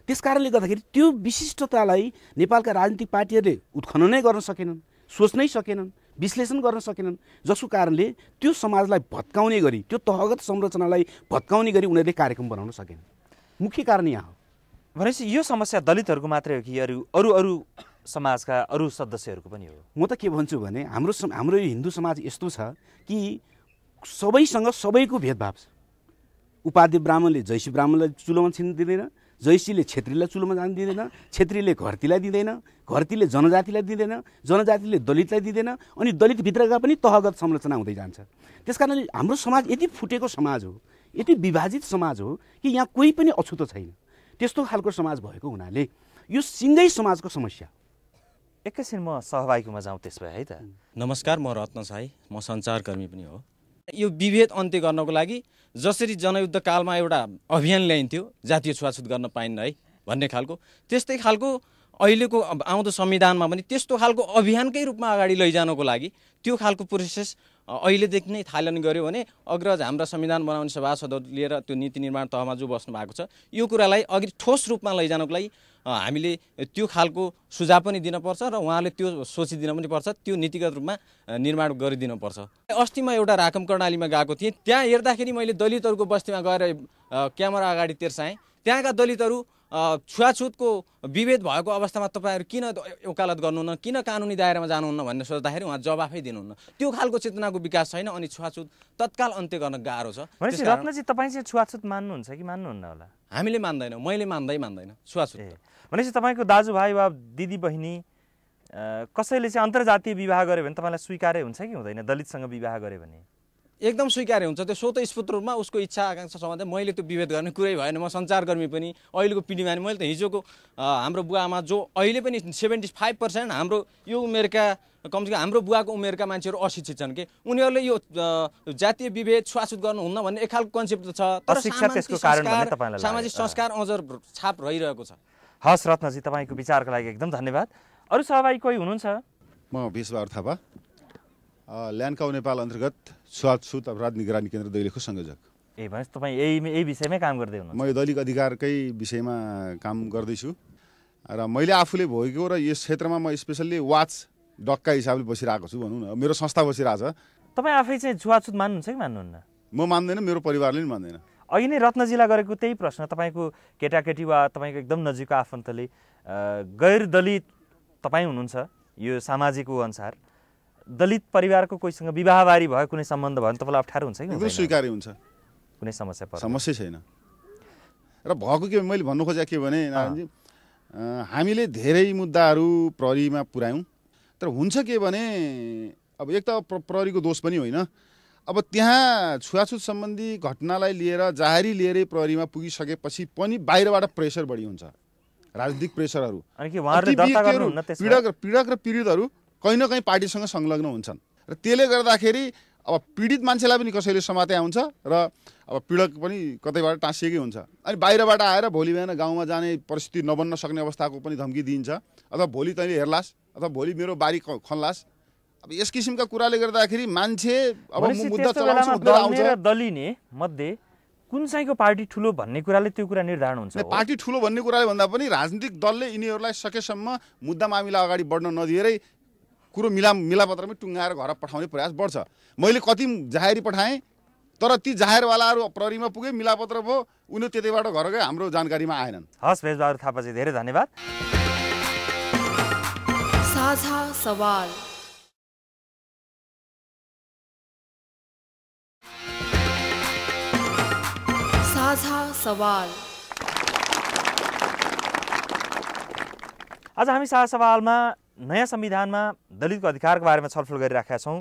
त्यस कारणले गर्दाखेरि त्यो विशिष्टतालाई नेपालका राजनीतिक पार्टीहरूले उत्खननै गर्न सकेनन् सोच्नै सकेनन् विश्लेषण गर्न सकेनन् जसको कारणले त्यो समाजलाई भत्काउने गरी त्यो तहगत संरचनालाई भत्काउने गरी उनीहरूले कार्यक्रम बनाउन सकेनन् मुख्य कारण यहाँ हो भनेपछि यो समस्या दलितहरूको मात्रै हो कि अरू अरू अरू समाजका अरू सदस्यहरूको पनि हो म त के भन्छु भने हाम्रो हाम्रो यो हिन्दू समाज यस्तो छ कि सबैसँग सबैको भेदभाव छ उपाधि ब्राह्मणले जैसी ब्राह्मणलाई चुलोमा छिन् दिँदैन जैसीले छेत्रीलाई चुलोमा जान दिँदैन छेत्रीले घरतीलाई दिँदैन घरतीले जनजातिलाई दिँदैन जनजातिले दलितलाई दिँदैन अनि दलितभित्रका पनि तहगत संरचना हुँदै जान्छ त्यस हाम्रो समाज यति फुटेको समाज हो यति विभाजित समाज हो कि यहाँ कोही पनि अछुतो छैन त्यस्तो खालको समाज भएको हुनाले यो सिँगै समाजको समस्या एकैछिन म सहभागीमा जाउँ त्यस भए है त नमस्कार म रत्न साई म सञ्चारकर्मी पनि हो यो विभेद अन्त्य गर्नको लागि जसरी जनयुद्ध कालमा एउटा अभियान ल्याइन्थ्यो जातीय छुवाछुत गर्न पाइन्न है भन्ने खालको त्यस्तै खालको अहिलेको आउँदो संविधानमा पनि त्यस्तो खालको अभियानकै रूपमा अगाडि लैजानको लागि त्यो खालको प्रोसेस अहिलेदेखि नै थालन गऱ्यो भने अग्रज हाम्रा संविधान बनाउने सभासदहरू लिएर त्यो नीति निर्माण तहमा जो बस्नु भएको छ यो कुरालाई अघि ठोस रूपमा लैजानको लागि हामीले त्यो खालको सुझाव पनि दिनपर्छ र उहाँले त्यो सोचिदिन पनि पर्छ त्यो नीतिगत रूपमा निर्माण गरिदिनुपर्छ अस्ति म एउटा राकम कर्णालीमा गएको थिएँ त्यहाँ हेर्दाखेरि मैले दलितहरूको बस्तीमा गएर क्यामेरा अगाडि तेर्साएँ त्यहाँका दलितहरू छुवाछुतको विभेद भएको अवस्थामा तपाईँहरू किन वकालत गर्नुहुन्न किन कानुनी दायरामा जानुहुन्न भनेर सोच्दाखेरि उहाँ जवाफै दिनुहुन्न त्यो खालको चेतनाको विकास छैन अनि छुवाछुत तत्काल अन्त्य गर्न गाह्रो छ रत्नजी तपाईँ चाहिँ छुवाछुत मान्नुहुन्छ कि मान्नुहुन्न होला हामीले मान्दैनौँ मैले मान्दै मान्दैन छुवाछुत भनेपछि तपाईँको दाजुभाइ वा दिदी बहिनी कसैले चाहिँ अन्तर्जातीय विवाह गर्यो भने तपाईँलाई स्वीकारै हुन्छ कि हुँदैन दलितसँग विवाह गर्यो भने एकदम स्वीकार्य हुन्छ त्यो स्वत स्फूर्त रूपमा उसको इच्छा आकाङ्क्षा सम्बन्धै मैले त्यो विभेद गर्ने कुरै भएन म सञ्चारकर्मी पनि अहिलेको पिँढीमा मैले त हिजोको हाम्रो बुवामा जो अहिले पनि सेभेन्टी फाइभ पर्सेन्ट हाम्रो यो उमेरका कमसेकम हाम्रो बुवाको उमेरका मान्छेहरू अशिक्षित छन् कि उनीहरूले यो जातीय विभेद छुवाछुत गर्नुहुन्न भन्ने एक खालको कन्सेप्ट छ तर सामाजिक संस्कार अझ छाप रहिरहेको छ हस् रत्नजी तपाईँको विचारको लागि एकदम धन्यवाद अरू सहभागी कोही हुनुहुन्छ म विश्वबार थापा ल्यान्डकाउ नेपाल अन्तर्गत छुवाछुत अपराध निगरानी केन्द्र दैलेखको संयोजक ए भनेपछि तपाईँ यही यही विषयमै काम गर्दै हुनुहुन्छ म यो दैलिक अधिकारकै विषयमा काम गर्दैछु र मैले आफूले भोगेको र यस क्षेत्रमा म स्पेसल्ली वाच डक्का हिसाबले बसिरहेको छु भनौँ न मेरो संस्था बसिरहेको छ तपाईँ आफै चाहिँ छुवाछुत मान्नुहुन्छ कि मान्नुहुन्न म मान्दैन मेरो परिवारले पनि मान्दैन अहिले नै रत्नजीलाई गरेको त्यही प्रश्न तपाईँको केटाकेटी वा तपाईँको एकदम नजिकको आफन्तले गैर दलित तपाईँ हुनुहुन्छ यो सामाजिक अनुसार दलित परिवारको कोहीसँग विवाहबारी भयो कुनै सम्बन्ध भयो भने तपाईँलाई अप्ठ्यारो हुन्छ कि स्वीकार्य हुन्छ कुनै समस्या पर्छ समस्या छैन र भएको के मैले भन्नु खोजेको के भने नारायणजी हामीले धेरै मुद्दाहरू प्रहरीमा पुऱ्यायौँ तर हुन्छ के भने अब एक त प्रहरीको दोष पनि होइन अब त्यहाँ छुवाछुत सम्बन्धी घटनालाई लिएर जाहारी लिएरै प्रहरीमा पुगिसकेपछि पनि बाहिरबाट प्रेसर बढी हुन्छ राजनीतिक प्रेसरहरू पीडक पीडक र पीडितहरू कहीँ न कहीँ पार्टीसँग संलग्न हुन्छन् र त्यसले गर्दाखेरि अब पीडित मान्छेलाई पनि कसैले समाते आउँछ र अब पीडक पनि कतैबाट टाँसिएकै हुन्छ अनि बाहिरबाट आएर भोलि बिहान गाउँमा जाने परिस्थिति नबन्न सक्ने अवस्थाको पनि धम्की दिइन्छ अथवा भोलि तैँले हेर्लास् अथवा भोलि मेरो बारी खन्लास् अब यस किसिमका कुराले गर्दाखेरि मान्छे अब मुद्दा दलिने मध्ये कुन चाहिँको पार्टी ठुलो भन्ने कुराले त्यो कुरा निर्धारण हुन्छ पार्टी ठुलो भन्ने कुराले भन्दा पनि राजनीतिक दलले यिनीहरूलाई सकेसम्म मुद्दा मामिला अगाडि बढ्न नदिएरै कुरो मिला मिलापत्रमै टुङ्गाएर घर पठाउने प्रयास बढ्छ मैले कति जाहेरी पठाएँ तर ती जाहेरवालाहरू प्रहरीमा पुगे मिलापत्र भयो उनीहरू त्यतैबाट घर गए हाम्रो जानकारीमा आएनन् हस् भेजबहादुर थापाजी धेरै धन्यवाद सवाल सवाल आज हामी साझा सवालमा नयाँ संविधानमा दलितको अधिकारको बारेमा छलफल गरिराखेका छौँ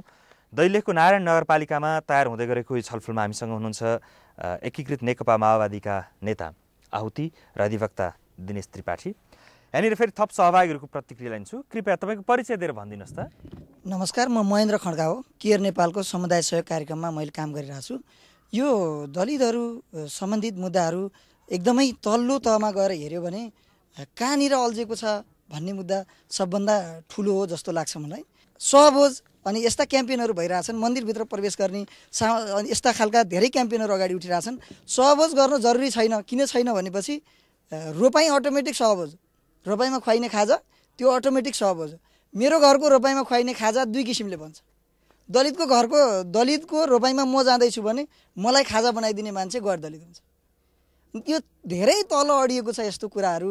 दैलेखको नारायण नगरपालिकामा तयार हुँदै गरेको यो छलफलमा हामीसँग हुनुहुन्छ एकीकृत नेकपा माओवादीका नेता आहुति र अधिवक्ता दिनेश त्रिपाठी यहाँनिर फेरि थप सहभागीहरूको प्रतिक्रिया लिन्छु कृपया तपाईँको परिचय दिएर भनिदिनुहोस् त नमस्कार म महेन्द्र खड्का हो केयर नेपालको समुदाय सहयोग कार्यक्रममा मैले काम गरिरहेको छु यो दलितहरू सम्बन्धित मुद्दाहरू एकदमै तल्लो तहमा गएर हेऱ्यो भने कहाँनिर अल्झेको छ भन्ने मुद्दा सबभन्दा ठुलो हो जस्तो लाग्छ मलाई सहभोज अनि यस्ता क्याम्पेनहरू भइरहेछन् मन्दिरभित्र प्रवेश गर्ने सा अनि यस्ता खालका धेरै क्याम्पेनहरू अगाडि उठिरहेछन् सहभोज गर्न जरुरी छैन किन छैन भनेपछि रोपाइँ अटोमेटिक सहभोज रोपाइँमा खुवाइने खाजा त्यो अटोमेटिक सहभोज मेरो घरको रोपाइँमा खुवाइने खाजा दुई किसिमले भन्छ दलितको घरको दलितको रोपाइँमा म जाँदैछु भने मलाई खाजा बनाइदिने मान्छे गर दलित हुन्छ यो धेरै तल अडिएको छ यस्तो कुराहरू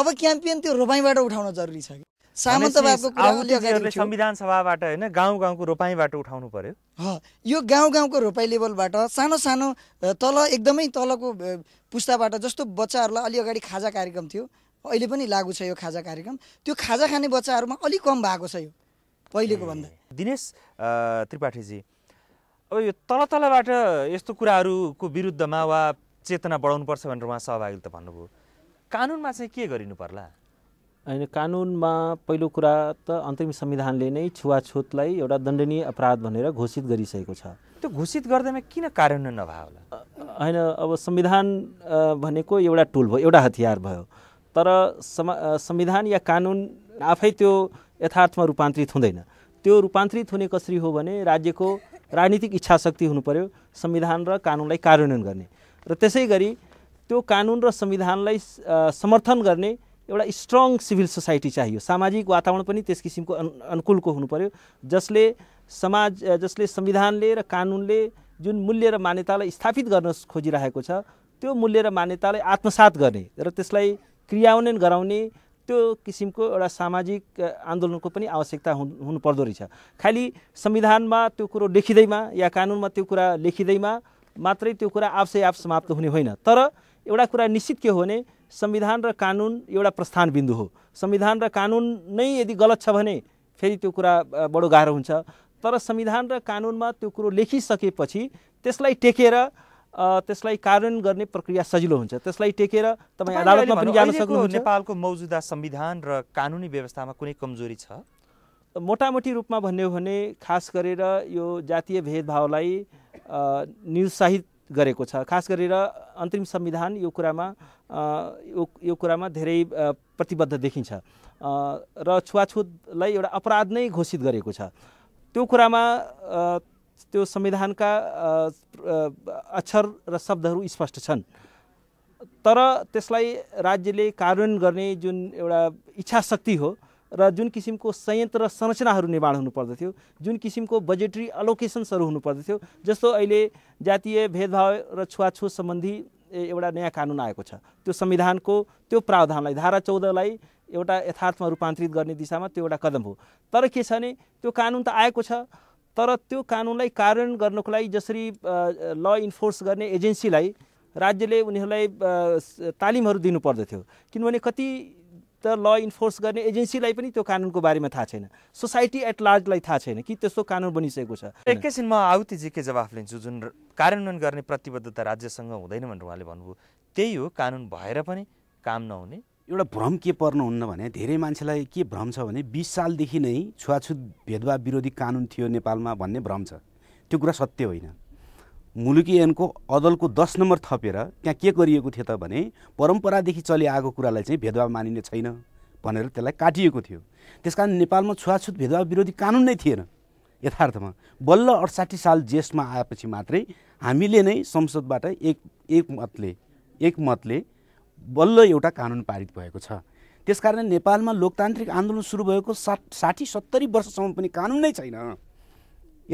अब क्याम्पियन त्यो रोपाइँबाट उठाउन जरुरी छ कि सामन्तवादको संविधान सभाबाट होइन गाउँ गाउँको रोपाइँबाट उठाउनु पर्यो यो गाउँ गाउँको रोपाइँ लेभलबाट सानो सानो तल एकदमै तलको पुस्ताबाट जस्तो बच्चाहरूलाई अलि अगाडि खाजा कार्यक्रम थियो अहिले पनि लागु छ यो खाजा कार्यक्रम त्यो खाजा खाने बच्चाहरूमा अलिक कम भएको छ यो पहिलेको भन्दा दिनेश त्रिपाठीजी अब यो तल तलबाट यस्तो कुराहरूको विरुद्धमा वा चेतना बढाउनुपर्छ भनेर उहाँ सहभागिता भन्नुभयो कानुनमा चाहिँ के गरिनु पर्ला होइन कानुनमा पहिलो कुरा त अन्तरिम संविधानले नै छुवाछुतलाई एउटा दण्डनीय अपराध भनेर घोषित गरिसकेको छ त्यो घोषित गर्दैमा किन कार्यान्वयन नभए होला होइन अब संविधान भनेको एउटा टुल भयो एउटा हतियार भयो तर संविधान या कानुन आफै त्यो यथार्थमा रूपान्तरित हुँदैन त्यो रूपान्तरित हुने कसरी हो भने राज्यको राजनीतिक इच्छा शक्ति हुनु पर्यो संविधान र कानुनलाई कार्यान्वयन गर्ने र त्यसै गरी त्यो कानुन र संविधानलाई समर्थन गर्ने एउटा स्ट्रङ सिभिल सोसाइटी चाहियो सामाजिक वातावरण पनि त्यस किसिमको अनु अनुकूलको हुनु पऱ्यो जसले समाज जसले संविधानले र कानुनले जुन मूल्य र मान्यतालाई स्थापित गर्न खोजिरहेको छ त्यो मूल्य र मान्यतालाई आत्मसात गर्ने र त्यसलाई क्रियान्वयन गराउने त्यो किसिमको एउटा सामाजिक आन्दोलनको पनि आवश्यकता हुनु पर्दो रहेछ खालि संविधानमा त्यो कुरो लेखिँदैमा या कानुनमा त्यो कुरा लेखिँदैमा मात्रै त्यो कुरा आफै आफ समाप्त हुने होइन तर एउटा कुरा निश्चित के हो भने संविधान र कानुन एउटा प्रस्थान बिन्दु हो संविधान र कानुन नै यदि गलत छ भने फेरि त्यो कुरा बडो गाह्रो हुन्छ तर संविधान र कानुनमा त्यो कुरो लेखिसकेपछि त्यसलाई टेकेर त्यसलाई कार्यान्वयन गर्ने प्रक्रिया सजिलो हुन्छ त्यसलाई टेकेर तपाईँ अदालतमा पनि जान सक्नुहुन्छ नेपालको मौजुदा संविधान र कानुनी व्यवस्थामा कुनै कमजोरी छ मोटामोटी रूपमा भन्यो भने खास गरेर यो जातीय भेदभावलाई निरुत्साहित गरेको छ खास गरेर अन्तरिम संविधान यो कुरामा यो यो कुरामा धेरै प्रतिबद्ध देखिन्छ र छुवाछुतलाई एउटा अपराध नै घोषित गरेको छ त्यो कुरामा त्यो संविधानका अक्षर र शब्दहरू स्पष्ट छन् तर त्यसलाई राज्यले कार्यान्वयन गर्ने जुन एउटा इच्छा शक्ति हो र जुन किसिमको संयन्त्र संरचनाहरू निर्माण हुनुपर्दथ्यो जुन किसिमको बजेटरी अलोकेसन्सहरू हुनुपर्दथ्यो जस्तो अहिले जातीय भेदभाव र छुवाछुत सम्बन्धी एउटा नयाँ कानुन आएको छ त्यो संविधानको त्यो प्रावधानलाई धारा चौधलाई एउटा यथार्थमा रूपान्तरित गर्ने दिशामा त्यो एउटा कदम हो तर के छ भने त्यो कानुन त आएको छ तर त्यो कानुनलाई कार्यान्वयन गर्नको लागि जसरी ल इन्फोर्स गर्ने एजेन्सीलाई राज्यले उनीहरूलाई तालिमहरू दिनुपर्दथ्यो किनभने कति त ल इन्फोर्स गर्ने एजेन्सीलाई पनि त्यो कानुनको बारेमा थाहा छैन सोसाइटी एट लार्जलाई थाहा छैन कि त्यस्तो कानुन बनिसकेको छ एकैछिन म आउति के जवाफ लिन्छु जुन कार्यान्वयन गर्ने प्रतिबद्धता राज्यसँग हुँदैन भनेर उहाँले भन्नुभयो त्यही हो कानुन भएर पनि काम नहुने एउटा भ्रम के पर्नुहुन्न भने धेरै मान्छेलाई के भ्रम छ भने बिस सालदेखि नै छुवाछुत भेदभाव विरोधी कानुन थियो नेपालमा भन्ने भ्रम छ त्यो कुरा सत्य होइन मुलुकी एनको अदलको दस नम्बर थपेर त्यहाँ के गरिएको थियो त भने परम्परादेखि चलिआएको कुरालाई चाहिँ भेदभाव मानिने छैन भनेर त्यसलाई काटिएको थियो त्यसकारण नेपालमा छुवाछुत भेदभाव विरोधी कानुन नै थिएन यथार्थमा बल्ल अडसाठी साल जेसमा आएपछि मात्रै हामीले नै संसदबाट एक एक मतले एक मतले बल्ल एउटा कानुन पारित भएको छ त्यसकारण नेपालमा लोकतान्त्रिक आन्दोलन सुरु भएको साठ साठी सत्तरी वर्षसम्म पनि कानुन नै छैन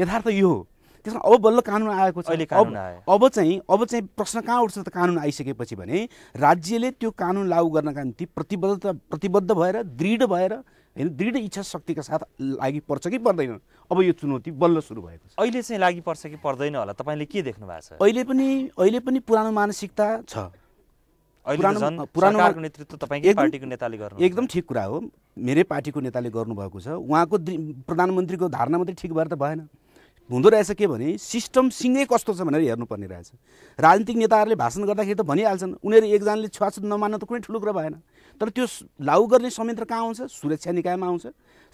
यथार्थ यो हो त्यसमा अब बल्ल कानुन आएको छ अब चाहिँ अब चाहिँ प्रश्न कहाँ उठ्छ त कानुन आइसकेपछि भने राज्यले त्यो कानुन लागू गर्नका निम्ति प्रतिबद्धता प्रतिबद्ध भएर दृढ भएर होइन दृढ इच्छा शक्तिका साथ लागि पर्छ कि पर्दैन अब यो चुनौती बल्ल सुरु भएको छ अहिले चाहिँ लागि पर्छ कि पर्दैन होला तपाईँले के देख्नु भएको छ अहिले पनि अहिले पनि पुरानो मानसिकता छ पुरानो नेतृत्व पार्टीको नेताले गर्नु एकदम ठिक कुरा हो मेरै पार्टीको नेताले गर्नुभएको छ उहाँको प्रधानमन्त्रीको धारणा मात्रै ठिक भएर त भएन हुँदो रहेछ के भने सिस्टम सिँगै कस्तो छ भनेर हेर्नुपर्ने रहेछ राजनीतिक नेताहरूले भाषण गर्दाखेरि त भनिहाल्छन् उनीहरू एकजनाले छुवाछुत नमान्न त कुनै ठुलो कुरा भएन तर त्यो लागु गर्ने संयन्त्र कहाँ आउँछ सुरक्षा निकायमा आउँछ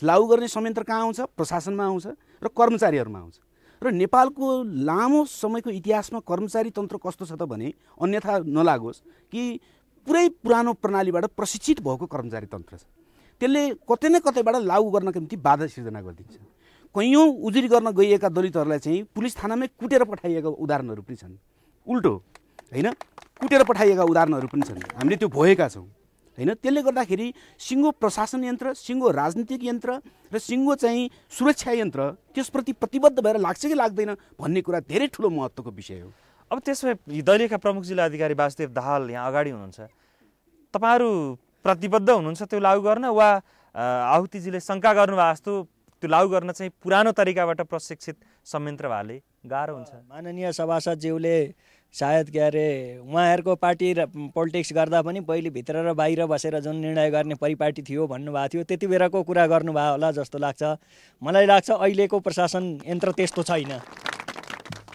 लागु गर्ने संयन्त्र कहाँ आउँछ प्रशासनमा आउँछ र कर्मचारीहरूमा आउँछ र नेपालको लामो समयको इतिहासमा कर्मचारी तन्त्र कस्तो छ त भने अन्यथा नलागोस् कि पुरै पुरानो प्रणालीबाट प्रशिक्षित भएको कर्मचारी तन्त्र छ त्यसले कतै न कतैबाट लागु गर्नको निम्ति बाधा सिर्जना गरिदिन्छ कैयौँ उजुरी गर्न गइएका दलितहरूलाई चाहिँ पुलिस थानामै कुटेर पठाइएका उदाहरणहरू पनि छन् उल्टो होइन कुटेर पठाइएका उदाहरणहरू पनि छन् हामीले त्यो भोएका छौँ होइन त्यसले गर्दाखेरि सिङ्गो प्रशासन यन्त्र सिङ्गो राजनीतिक यन्त्र र सिङ्गो चाहिँ सुरक्षा यन्त्र त्यसप्रति प्रतिबद्ध भएर लाग्छ कि लाग्दैन भन्ने कुरा धेरै ठुलो महत्त्वको विषय हो अब त्यसमा दलीयका प्रमुख जिल्ला अधिकारी वासुदेव दाहाल यहाँ अगाडि हुनुहुन्छ तपाईँहरू प्रतिबद्ध हुनुहुन्छ त्यो लागू गर्न वा आहुतिजीले शङ्का गर्नुभएको जस्तो त्यो लागु गर्न चाहिँ पुरानो तरिकाबाट प्रशिक्षित संयन्त्र भाले गाह्रो हुन्छ माननीय सभासदज्यूले सायद के अरे उहाँहरूको पार्टी र पोलिटिक्स गर्दा पनि पहिले भित्र र बाहिर बसेर जुन निर्णय गर्ने परिपाटी थियो भन्नुभएको थियो त्यति बेलाको कुरा गर्नुभयो होला जस्तो लाग्छ मलाई लाग्छ अहिलेको प्रशासन यन्त्र त्यस्तो छैन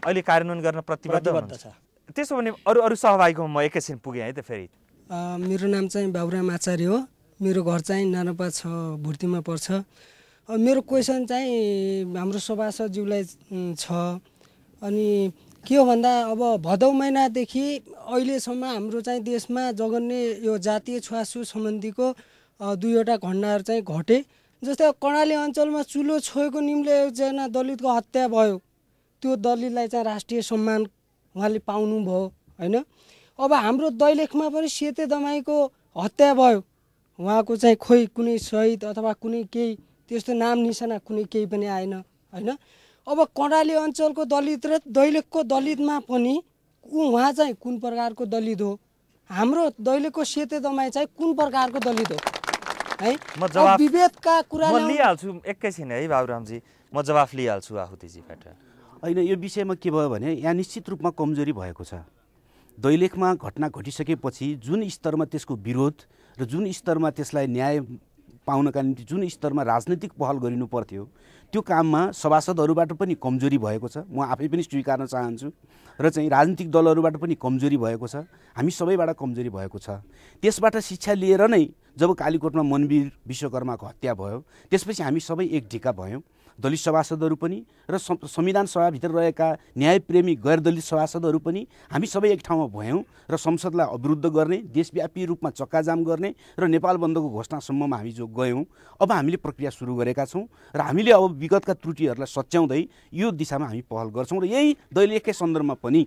अहिले कार्यान्वयन गर्न प्रतिबद्ध छ त्यसो भने अरू अरू सहभागीको म एकैछिन पुगेँ है त फेरि मेरो नाम चाहिँ बाबुराम आचार्य हो मेरो घर चाहिँ नारापा छ भुर्तीमा पर्छ मेरो क्वेसन चाहिँ हाम्रो सभासदज्यूलाई छ अनि के हो भन्दा अब भदौ महिनादेखि अहिलेसम्म हाम्रो चाहिँ देशमा जगन्ने यो जातीय छुवाछुत सम्बन्धीको दुईवटा घटनाहरू चाहिँ घटे जस्तै कर्णाली अञ्चलमा चुलो छोएको निम्ले एकजना दलितको हत्या भयो त्यो दलितलाई चाहिँ राष्ट्रिय सम्मान उहाँले पाउनुभयो होइन अब हाम्रो दैलेखमा पनि सेते दमाईको हत्या भयो उहाँको चाहिँ खोइ कुनै सहिद अथवा कुनै केही त्यस्तो नाम निशाना कुनै केही पनि आएन होइन अब कर्णाली अञ्चलको दलित र दैलेखको दलितमा पनि उहाँ चाहिँ कुन प्रकारको दलित हो हाम्रो दैलेखको सेते दमाई चाहिँ कुन प्रकारको दलित हो है म विभेदका कुरा लिइहाल्छु एकैछिन है बाबुरामजी म जवाफ लिइहाल्छु आहुतिजीबाट होइन यो विषयमा के भयो भने यहाँ निश्चित रूपमा कमजोरी भएको छ दैलेखमा घटना घटिसकेपछि जुन स्तरमा त्यसको विरोध र जुन स्तरमा त्यसलाई न्याय पाउनका निम्ति जुन स्तरमा राजनैतिक पहल गरिनु पर्थ्यो त्यो काममा सभासदहरूबाट पनि कमजोरी भएको छ म आफै पनि स्वीकार्न चाहन्छु र चाहिँ राजनीतिक दलहरूबाट पनि कमजोरी भएको छ हामी सबैबाट कमजोरी भएको छ त्यसबाट शिक्षा लिएर नै जब कालीकोटमा मनवीर विश्वकर्माको हत्या भयो त्यसपछि हामी सबै एक ढिका भयौँ दलित सभासदहरू पनि र संविधान सभाभित्र रहेका न्यायप्रेमी गैर दलित सभासदहरू पनि हामी सबै एक ठाउँमा भयौँ र संसदलाई अवरुद्ध गर्ने देशव्यापी रूपमा चक्काजाम गर्ने र नेपाल बन्दको घोषणासम्ममा हामी जो गयौँ अब हामीले प्रक्रिया सुरु गरेका छौँ र हामीले अब विगतका त्रुटिहरूलाई सच्याउँदै यो दिशामा हामी पहल गर्छौँ र यही दैलेखकै सन्दर्भमा पनि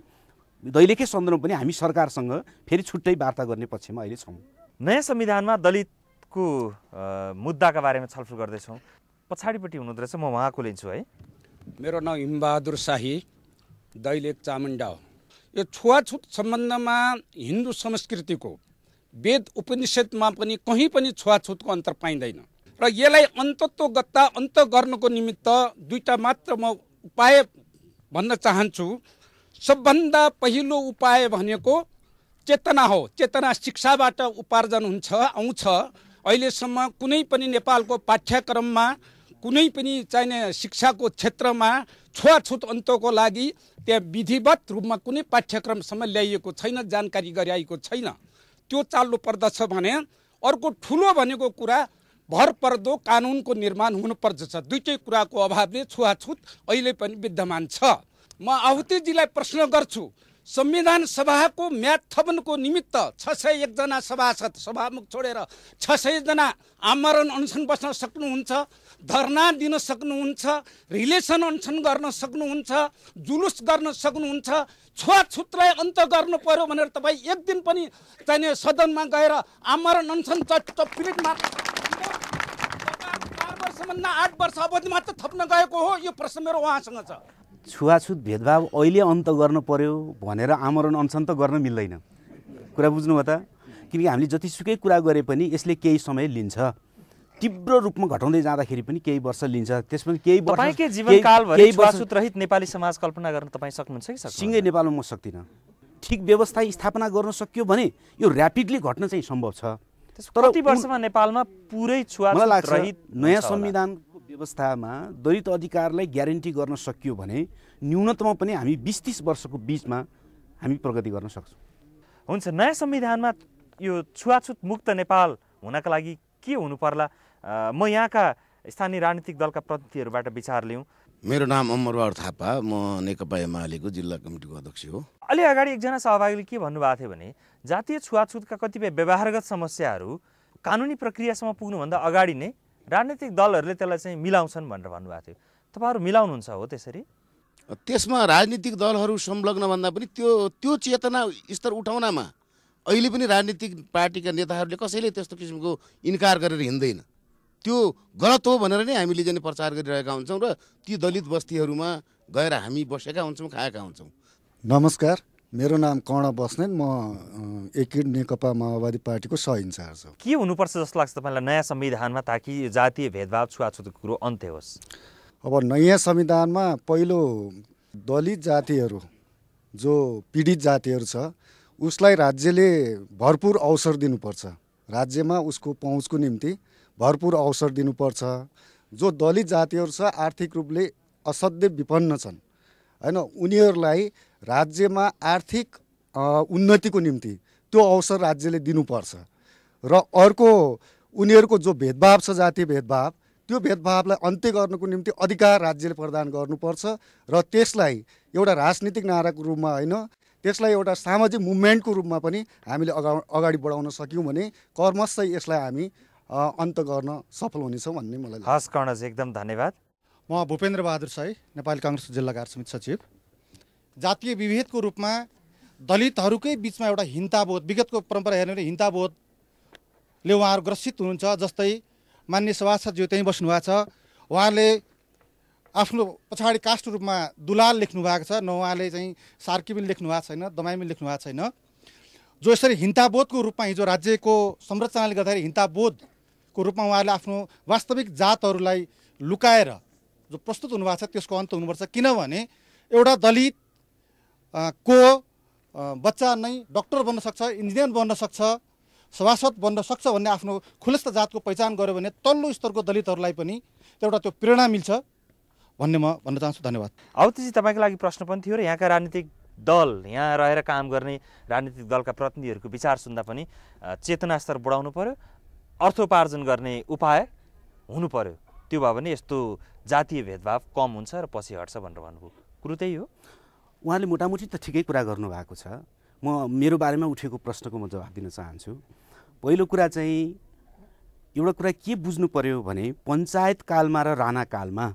दैलेखकै सन्दर्भमा पनि हामी सरकारसँग फेरि छुट्टै वार्ता गर्ने पक्षमा अहिले छौँ नयाँ संविधानमा दलितको मुद्दाका बारेमा छलफल गर्दैछौँ पछाडिपट्टि हुनुहुँदो रहेछ म उहाँको लिन्छु है मेरो नाउँ हिमबहादुर शाही दैलेख चामुण्डा हो यो छुवाछुत सम्बन्धमा हिन्दू संस्कृतिको वेद उपनिषेदमा पनि कहीँ पनि छुवाछुतको अन्तर पाइँदैन र यसलाई अन्तत्वगत्ता अन्त गर्नको निमित्त दुईवटा मात्र म उपाय भन्न चाहन्छु सबभन्दा पहिलो उपाय भनेको चेतना हो चेतना शिक्षाबाट उपार्जन हुन्छ आउँछ अहिलेसम्म कुनै पनि नेपालको पाठ्यक्रममा कुनै पनि चाहिने शिक्षाको क्षेत्रमा छुवाछुत अन्तको लागि त्यहाँ विधिवत रूपमा कुनै पाठ्यक्रमसम्म ल्याइएको छैन जानकारी गराइएको छैन त्यो चाल्नु पर्दछ भने अर्को ठुलो भनेको कुरा भर पर्दो कानुनको निर्माण हुनुपर्दछ दुइटै कुराको अभावले छुवाछुत अहिले पनि विद्यमान छ म आहुतिजीलाई प्रश्न गर्छु संविधान सभाको म्याद थपनको निमित्त छ सय एकजना सभासद सभामुख छोडेर छ सयजना आमरण अनसन बस्न सक्नुहुन्छ धरना दिन सक्नुहुन्छ रिलेसन अनसन गर्न सक्नुहुन्छ जुलुस गर्न सक्नुहुन्छ छुवाछुतलाई अन्त गर्नु पर्यो भनेर तपाईँ एक दिन पनि चाहिने सदनमा गएर आमरण अनसन चप्पिलिटमा चार वर्षभन्दा आठ वर्ष अवधि मात्र थप्न गएको हो यो प्रश्न मेरो उहाँसँग छ छुवाछुत भेदभाव अहिले अन्त गर्नु पर्यो भनेर आमरण अनसन त गर्न मिल्दैन कुरा बुझ्नुभयो त किनकि हामीले जतिसुकै कुरा गरे पनि यसले केही समय लिन्छ तीव्र रूपमा घटाउँदै जाँदाखेरि पनि केही वर्ष लिन्छ त्यसपछि केही वर्ष नेपाली समाज कल्पना गर्न तपाईँ सक्नुहुन्छ कि सिँगै नेपालमा म सक्दिनँ ठिक व्यवस्था स्थापना गर्न सकियो भने यो ऱ्यापिडली घट्न चाहिँ सम्भव छ तर वर्षमा नेपालमा पुरै मलाई नयाँ संविधानको व्यवस्थामा दलित अधिकारलाई ग्यारेन्टी गर्न सकियो भने न्यूनतम पनि हामी बिस तिस वर्षको बिचमा हामी प्रगति गर्न सक्छौँ हुन्छ नयाँ संविधानमा यो छुवाछुत मुक्त नेपाल हुनका लागि के हुनु पर्ला म यहाँका स्थानीय राजनीतिक दलका प्रतिनिधिहरूबाट विचार लिउँ मेरो नाम अमरबहादुर थापा म नेकपा एमालेको जिल्ला कमिटीको अध्यक्ष हो अलि अगाडि एकजना सहभागीले के भन्नुभएको थियो भने जातीय छुवाछुतका कतिपय व्यवहारगत समस्याहरू कानुनी प्रक्रियासम्म पुग्नुभन्दा अगाडि नै राजनीतिक दलहरूले त्यसलाई चाहिँ मिलाउँछन् भनेर भन्नुभएको थियो तपाईँहरू मिलाउनुहुन्छ हो त्यसरी त्यसमा राजनीतिक दलहरू संलग्नभन्दा पनि त्यो त्यो चेतना स्तर उठाउनमा अहिले पनि राजनीतिक पार्टीका नेताहरूले कसैले त्यस्तो किसिमको इन्कार गरेर हिँड्दैन त्यो गलत हो भनेर नै हामीले जाने प्रचार गरिरहेका हुन्छौँ र ती दलित बस्तीहरूमा गएर हामी बसेका हुन्छौँ खाएका हुन्छौँ नमस्कार मेरो नाम कर्ण बस्नेत म एकिड नेकपा माओवादी पार्टीको सह इन्चार्ज हो के हुनुपर्छ जस्तो लाग्छ तपाईँलाई नयाँ संविधानमा ताकि जातीय भेदभाव छुवाछुत कुरो अन्त्य होस् अब नयाँ संविधानमा पहिलो दलित जातिहरू जो पीडित जातिहरू छ उसलाई राज्यले भरपुर अवसर दिनुपर्छ राज्यमा उसको पहुँचको निम्ति भरपूर अवसर दिनुपर्छ जो दलित जातिहरू छ आर्थिक रूपले असाध्य विपन्न छन् होइन उनीहरूलाई राज्यमा आर्थिक उन्नतिको निम्ति त्यो अवसर राज्यले दिनुपर्छ र अर्को उनीहरूको जो भेदभाव छ जातीय भेदभाव त्यो भेदभावलाई अन्त्य गर्नको निम्ति अधिकार राज्यले प्रदान गर्नुपर्छ र त्यसलाई एउटा राजनीतिक नाराको रूपमा होइन त्यसलाई एउटा सामाजिक मुभमेन्टको रूपमा पनि हामीले अगा अगाडि बढाउन सक्यौँ भने कर्मशै यसलाई हामी अन्त गर्न सफल हुनेछौँ भन्ने मलाई हस् कर्णजी एकदम धन्यवाद म भूपेन्द्र बहादुर साई नेपाली काङ्ग्रेस जिल्ला समिति सचिव जातीय विभेदको रूपमा दलितहरूकै बिचमा एउटा हिन्ताबोध विगतको परम्परा हेर्ने हिंताबोधले हिन्ताबोधले उहाँहरू ग्रसित हुनुहुन्छ जस्तै मान्य सभासदज्यू त्यहीँ बस्नुभएको छ उहाँले आफ्नो पछाडि कास्ट रूपमा दुलाल लेख्नु भएको छ न उहाँले चाहिँ सार्की पनि लेख्नु भएको छैन पनि लेख्नु भएको छैन जो यसरी हिन्ताबोधको रूपमा हिजो राज्यको संरचनाले गर्दाखेरि हिन्ताबोध को रूपमा उहाँहरूले आफ्नो वास्तविक जातहरूलाई लुकाएर जो प्रस्तुत हुनुभएको छ त्यसको अन्त हुनुपर्छ किनभने एउटा दलित को बच्चा नै डक्टर बन्न सक्छ इन्जिनियर बन्न सक्छ सभासद बन्न सक्छ भन्ने आफ्नो खुलस्त जातको पहिचान गऱ्यो भने तल्लो स्तरको दलितहरूलाई पनि एउटा त्यो प्रेरणा मिल्छ भन्ने म भन्न चाहन्छु धन्यवाद अवतीजी तपाईँको लागि प्रश्न पनि थियो र यहाँका राजनीतिक दल यहाँ रहेर काम गर्ने राजनीतिक दलका प्रतिनिधिहरूको विचार सुन्दा पनि चेतना स्तर बढाउनु पर्यो अर्थोपार्जन गर्ने उपाय हुनु पर्यो त्यो भयो भने यस्तो जातीय भेदभाव कम हुन्छ र पछि हट्छ भनेर भन्नुभयो कुरो त्यही हो उहाँले मोटामोटी त ठिकै कुरा गर्नुभएको छ म मेरो बारेमा उठेको प्रश्नको म जवाब दिन चाहन्छु पहिलो कुरा चाहिँ एउटा कुरा के बुझ्नु पर्यो भने कालमा र राणा कालमा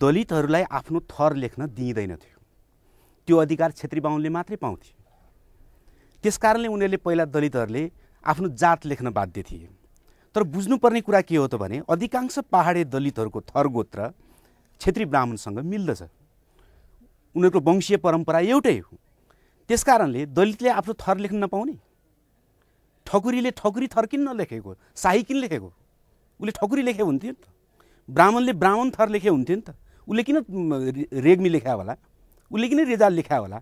दलितहरूलाई आफ्नो थर लेख्न दिइँदैन त्यो अधिकार छेत्री बाहुनले मात्रै पाउँथे त्यस कारणले उनीहरूले पहिला दलितहरूले आफ्नो जात लेख्न बाध्य थिए तर बुझ्नुपर्ने कुरा के हो त भने अधिकांश पाहाडे दलितहरूको थर गोत्र छेत्री ब्राह्मणसँग मिल्दछ उनीहरूको वंशीय परम्परा एउटै हो त्यसकारणले दलितले आफ्नो थर लेख्न नपाउने ठकुरीले ठकुरी थर किन नलेखेको शाही किन लेखेको उसले ठकुरी लेखे हुन्थ्यो नि त ब्राह्मणले ब्राह्मण थर लेखे हुन्थ्यो नि त उसले किन रेग्मी लेखा होला उसले किन रेजाल लेखा होला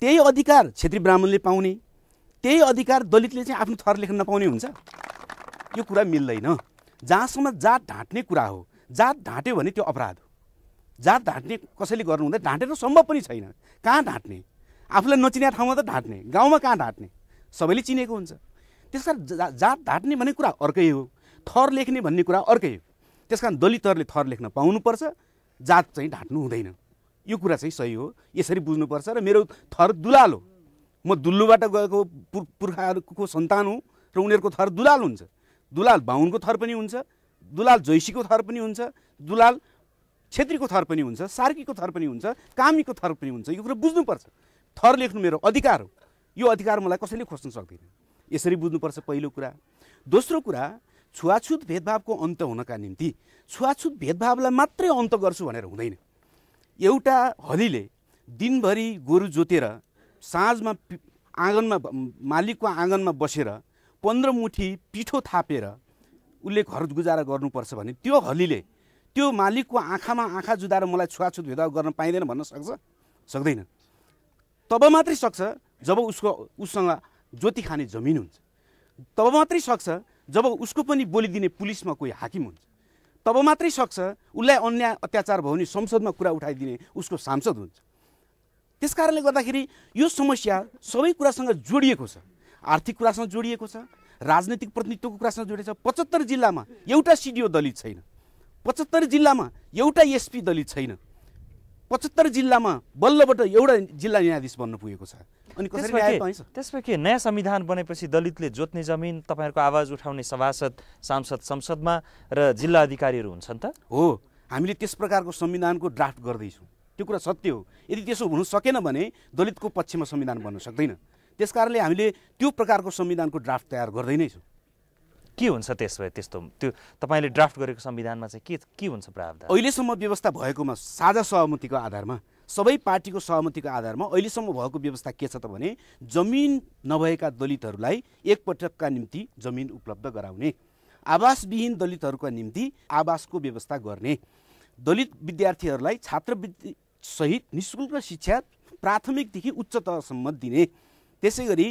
त्यही अधिकार छेत्री ब्राह्मणले पाउने त्यही अधिकार दलितले चाहिँ आफ्नो थर लेख्न नपाउने हुन्छ यो कुरा मिल्दैन जहाँसम्म जात ढाँट्ने कुरा हो जात ढाँट्यो भने त्यो अपराध हो जात ढाँट्ने कसैले गर्नु हुँदैन ढाँटेर सम्भव पनि छैन कहाँ ढाँट्ने आफूलाई नचिने ठाउँमा त ढाँट्ने गाउँमा कहाँ ढाँट्ने सबैले चिनेको हुन्छ त्यस जात ढाँट्ने भन्ने कुरा अर्कै हो थर लेख्ने भन्ने कुरा अर्कै हो त्यस कारण दलितहरूले थर लेख्न पाउनुपर्छ जात चाहिँ ढाँट्नु हुँदैन यो कुरा चाहिँ सही हो यसरी बुझ्नुपर्छ र मेरो थर दुलाल हो म दुल्लुबाट गएको पुर्खाहरूको सन्तान हुँ र उनीहरूको थर दुलाल हुन्छ दुलाल बाहुनको थर पनि हुन्छ दुलाल जैसीको थर पनि हुन्छ दुलाल छेत्रीको थर पनि हुन्छ सार्कीको थर पनि हुन्छ कामीको थर पनि हुन्छ यो कुरो बुझ्नुपर्छ थर लेख्नु मेरो अधिकार हो यो अधिकार मलाई कसैले खोज्न सक्दैन यसरी बुझ्नुपर्छ पहिलो कुरा दोस्रो कुरा छुवाछुत भेदभावको अन्त हुनका निम्ति छुवाछुत भेदभावलाई मात्रै अन्त गर्छु भनेर हुँदैन एउटा हलीले दिनभरि गोरु जोतेर साँझमा आँगनमा मालिकको आँगनमा बसेर पन्ध्र मुठी पिठो थापेर उसले घर गुजारा गर्नुपर्छ भने त्यो हलीले त्यो मालिकको आँखामा आँखा जुदाएर मलाई छुवाछुत भेदभाव गर्न पाइँदैन भन्न सक्छ सक्दैन तब मात्रै सक्छ जब उसको उससँग ज्योति खाने जमिन हुन्छ तब मात्रै सक्छ जब उसको पनि बोलिदिने पुलिसमा कोही हाकिम हुन्छ तब मात्रै सक्छ उसलाई अन्याय अत्याचार भयो भने संसदमा कुरा उठाइदिने उसको सांसद हुन्छ त्यस कारणले गर्दाखेरि यो समस्या सबै कुरासँग जोडिएको छ आर्थिक कुरासँग जोडिएको छ राजनैतिक प्रतिनिधित्वको कुरासँग जोडिएको छ पचहत्तर जिल्लामा एउटा सिडिओ दलित छैन पचहत्तर जिल्लामा एउटा एसपी दलित छैन पचहत्तर जिल्लामा बल्लबाट एउटा जिल्ला न्यायाधीश बन्न पुगेको छ अनि त्यसमा के नयाँ संविधान बनेपछि दलितले जोत्ने जमिन तपाईँहरूको आवाज उठाउने सभासद सांसद संसदमा र जिल्ला अधिकारीहरू हुन्छन् त हो हामीले त्यस प्रकारको संविधानको ड्राफ्ट गर्दैछौँ त्यो कुरा सत्य हो यदि त्यसो हुनु सकेन भने दलितको पक्षमा संविधान बन्न सक्दैन त्यस कारणले हामीले त्यो प्रकारको संविधानको ड्राफ्ट तयार गर्दै नै छौँ के हुन्छ त्यस भए त्यस्तो त्यो तपाईँले ड्राफ्ट गरेको संविधानमा चाहिँ के के हुन्छ प्रावधान अहिलेसम्म व्यवस्था भएकोमा साझा सहमतिको आधारमा सबै पार्टीको सहमतिको आधारमा अहिलेसम्म भएको व्यवस्था के छ त भने जमिन नभएका दलितहरूलाई एकपटकका निम्ति जमिन उपलब्ध गराउने आवासविहीन दलितहरूका निम्ति आवासको व्यवस्था गर्ने दलित विद्यार्थीहरूलाई छात्रवृत्ति सहित निशुल्क शिक्षा प्राथमिकदेखि उच्च तहसम्म दिने त्यसै गरी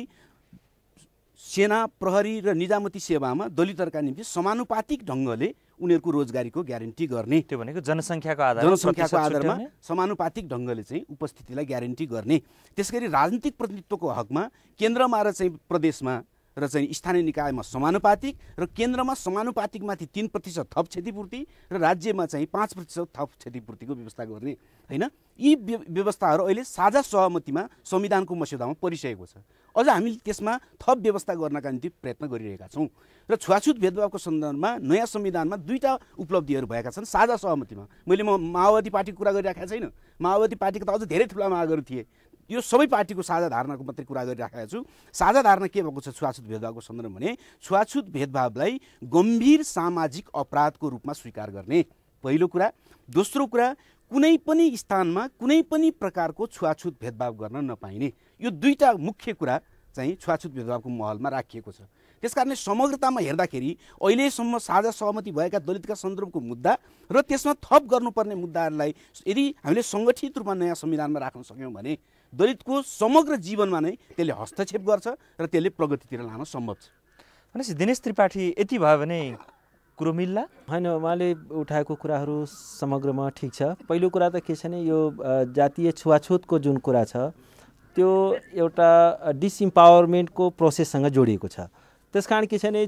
सेना प्रहरी र निजामती सेवामा दलितहरूका निम्ति समानुपातिक ढङ्गले उनीहरूको रोजगारीको ग्यारेन्टी गर्ने त्यो भनेको जनसङ्ख्याको आधार जनसङ्ख्याको आधारमा समानुपातिक ढङ्गले चाहिँ उपस्थितिलाई ग्यारेन्टी गर्ने गरी राजनीतिक प्रतिनिधित्वको हकमा केन्द्रमा र चाहिँ प्रदेशमा र चाहिँ स्थानीय निकायमा समानुपातिक र केन्द्रमा समानुपातिकमाथि तिन प्रतिशत थप क्षतिपूर्ति र राज्यमा चाहिँ पाँच प्रतिशत थप क्षतिपूर्तिको व्यवस्था गर्ने होइन यी व्यवस्थाहरू अहिले साझा सहमतिमा संविधानको मस्यौदामा परिसकेको छ अझ हामी त्यसमा थप व्यवस्था गर्नका निम्ति प्रयत्न गरिरहेका छौँ र छुवाछुत भेदभावको सन्दर्भमा नयाँ संविधानमा दुईवटा उपलब्धिहरू भएका छन् साझा सहमतिमा मैले म माओवादी पार्टीको कुरा गरिराखेको छैन माओवादी पार्टीको त अझ धेरै ठुला मागहरू थिए यो सबै पार्टीको साझा धारणाको मात्रै कुरा गरिराखेको छु साझा धारणा के भएको छ छुवाछुत भेदभावको सन्दर्भ भने छुवाछुत भेदभावलाई गम्भीर सामाजिक अपराधको रूपमा स्वीकार गर्ने पहिलो कुरा दोस्रो कुरा कुनै पनि स्थानमा कुनै पनि प्रकारको छुवाछुत भेदभाव गर्न नपाइने यो दुईवटा मुख्य कुरा चाहिँ छुवाछुत भेदभावको महलमा राखिएको छ त्यस कारणले समग्रतामा हेर्दाखेरि अहिलेसम्म साझा सहमति भएका दलितका सन्दर्भको मुद्दा र त्यसमा थप गर्नुपर्ने मुद्दाहरूलाई यदि हामीले सङ्गठित रूपमा नयाँ संविधानमा राख्न सक्यौँ भने दलितको समग्र जीवनमा नै त्यसले हस्तक्षेप गर्छ र त्यसले प्रगतितिर लान सम्भव छ भनेपछि दिनेश त्रिपाठी यति भयो भने कुरो मिल्ला होइन उहाँले उठाएको कुराहरू समग्रमा ठिक छ पहिलो कुरा त के छ भने यो जातीय छुवाछुतको जुन कुरा छ त्यो एउटा डिसइम्पावरमेन्टको प्रोसेससँग जोडिएको छ त्यस कारण के छ भने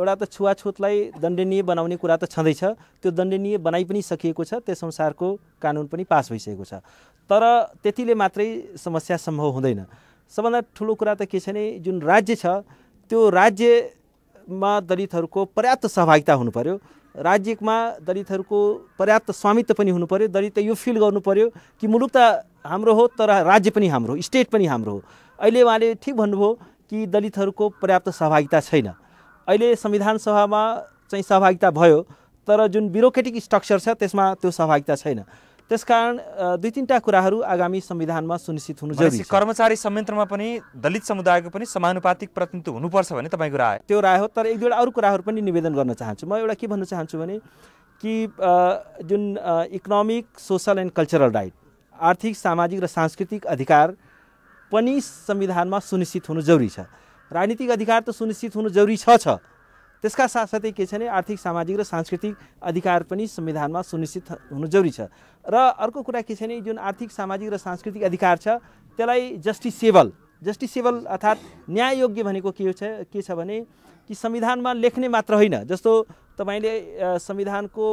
एउटा त छुवाछुतलाई दण्डनीय बनाउने कुरा त छँदैछ त्यो दण्डनीय बनाइ पनि सकिएको छ त्यस अनुसारको कानुन पनि पास भइसकेको छ तर त्यतिले मात्रै समस्या सम्भव हुँदैन सबभन्दा ठुलो कुरा त के छ भने जुन राज्य छ त्यो राज्यमा दलितहरूको पर्याप्त सहभागिता हुनु पऱ्यो राज्यमा दलितहरूको पर्याप्त स्वामित्व पनि हुनु पऱ्यो दलित यो फिल गर्नु पऱ्यो कि मुलुक त हाम्रो हो तर राज्य पनि हाम्रो हो स्टेट पनि हाम्रो हो अहिले उहाँले ठिक भन्नुभयो कि दलितहरूको पर्याप्त सहभागिता छैन अहिले संविधान सभामा चाहिँ सहभागिता भयो तर जुन ब्युरोक्रेटिक स्ट्रक्चर छ त्यसमा त्यो सहभागिता छैन त्यसकारण दुई तिनवटा कुराहरू आगामी संविधानमा सुनिश्चित हुनु जरुरी कर्मचारी संयन्त्रमा पनि दलित समुदायको पनि समानुपातिक प्रतिनिधित्व हुनुपर्छ भन्ने तपाईँको राय त्यो राय हो तर एक दुईवटा अरू कुराहरू पनि निवेदन गर्न चाहन्छु म एउटा के भन्न चाहन्छु भने कि जुन economic social and cultural right आर्थिक सामाजिक र सांस्कृतिक अधिकार पनि संविधानमा सुनिश्चित हुनु जरुरी छ राजनीतिक अधिकार त सुनिश्चित हुनु जरुरी छ छ त्यसका साथसाथै के छ भने आर्थिक सामाजिक र सांस्कृतिक अधिकार पनि संविधानमा सुनिश्चित हुनु जरुरी छ र अर्को कुरा के छ भने जुन आर्थिक सामाजिक र सांस्कृतिक अधिकार छ त्यसलाई जस्टिसेबल जस्टिसेबल अर्थात् न्याययोग्य भनेको के छ के छ भने कि संविधानमा लेख्ने मात्र होइन जस्तो तपाईँले संविधानको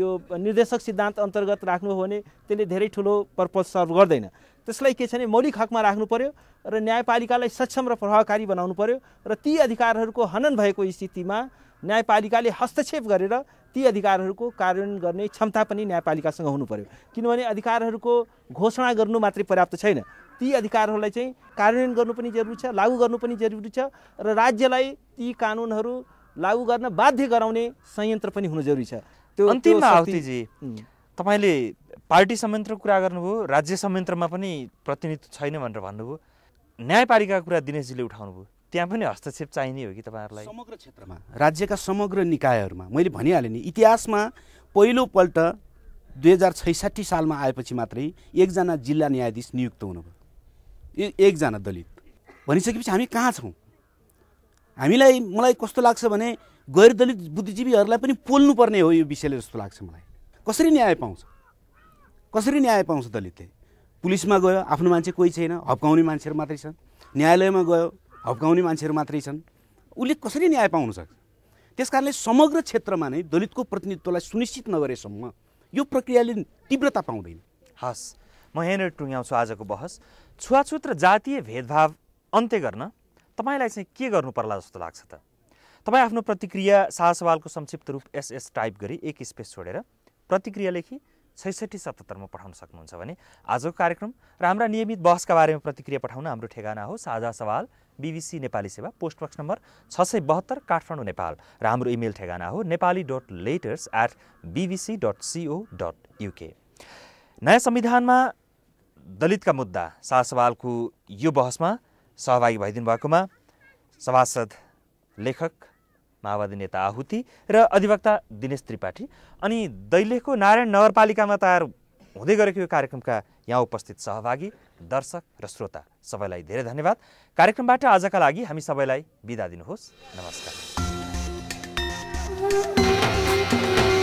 यो निर्देशक सिद्धान्त अन्तर्गत राख्नुभयो भने त्यसले धेरै ठुलो पर्पज सर्भ गर्दैन त्यसलाई के छ भने मौलिक हकमा राख्नु पर्यो र न्यायपालिकालाई सक्षम र प्रभावकारी बनाउनु पर्यो र ती अधिकारहरूको हनन भएको स्थितिमा न्यायपालिकाले हस्तक्षेप गरेर ती अधिकारहरूको कार्यान्वयन गर्ने क्षमता पनि न्यायपालिकासँग हुनु पर्यो किनभने अधिकारहरूको घोषणा गर्नु मात्रै पर्याप्त छैन ती अधिकारहरूलाई चाहिँ कार्यान्वयन गर्नु पनि जरुरी छ लागू गर्नु पनि जरुरी छ र राज्यलाई ती कानुनहरू लागू गर्न बाध्य गराउने संयन्त्र पनि हुनु जरुरी छ त्यो अन्तिममा तपाईँले पार्टी संयन्त्रको कुरा गर्नुभयो राज्य संयन्त्रमा पनि प्रतिनिधित्व छैन भनेर भन्नुभयो न्यायपालिकाको कुरा दिनेशजीले उठाउनुभयो त्यहाँ पनि हस्तक्षेप चाहिने हो कि तपाईँहरूलाई समग्र क्षेत्रमा राज्यका समग्र निकायहरूमा मैले भनिहालेँ नि इतिहासमा पहिलोपल्ट दुई हजार छैसाठी सालमा आएपछि मात्रै एकजना जिल्ला न्यायाधीश नियुक्त हुनुभयो एकजना दलित भनिसकेपछि हामी कहाँ छौँ हामीलाई मलाई कस्तो लाग्छ भने गैर दलित बुद्धिजीवीहरूलाई पनि पोल्नुपर्ने हो यो विषयले जस्तो लाग्छ मलाई कसरी न्याय पाउँछ कसरी न्याय पाउँछ दलितले पुलिसमा गयो आफ्नो मान्छे कोही छैन हप्काउने मान्छेहरू मात्रै छन् न्यायालयमा गयो हप्काउने मान्छेहरू मात्रै छन् उसले कसरी न्याय पाउन सक्छ त्यस कारणले समग्र क्षेत्रमा नै दलितको प्रतिनिधित्वलाई सुनिश्चित नगरेसम्म यो प्रक्रियाले तीव्रता पाउँदैन हस् म यहाँनिर टुङ्ग्याउँछु आजको बहस छुवाछुत र जातीय भेदभाव अन्त्य गर्न तपाईँलाई चाहिँ के गर्नु पर्ला जस्तो लाग्छ त तपाईँ आफ्नो प्रतिक्रिया साहसवालको संक्षिप्त रूप एसएस टाइप गरी एक स्पेस छोडेर प्रतिक्रिया लेखी छैसठी सतहत्तरमा पठाउन सक्नुहुन्छ भने आजको कार्यक्रम र हाम्रा नियमित बहसका बारेमा प्रतिक्रिया पठाउन हाम्रो ठेगाना हो साझा सवाल बिबिसी नेपाली सेवा पोस्टबक्स नम्बर छ सय बहत्तर काठमाडौँ नेपाल र हाम्रो इमेल ठेगाना हो Nepali dot letters at BBC dot co dot UK नयाँ संविधानमा दलितका मुद्दा सवालको यो बहसमा सहभागी भइदिनु भएकोमा सभासद लेखक माओवादी नेता आहुति र अधिवक्ता दिनेश त्रिपाठी अनि दैलेखको नारायण नगरपालिकामा तयार हुँदै गरेको यो कार्यक्रमका यहाँ उपस्थित सहभागी दर्शक र श्रोता सबैलाई धेरै धन्यवाद कार्यक्रमबाट आजका लागि हामी सबैलाई बिदा दिनुहोस् नमस्कार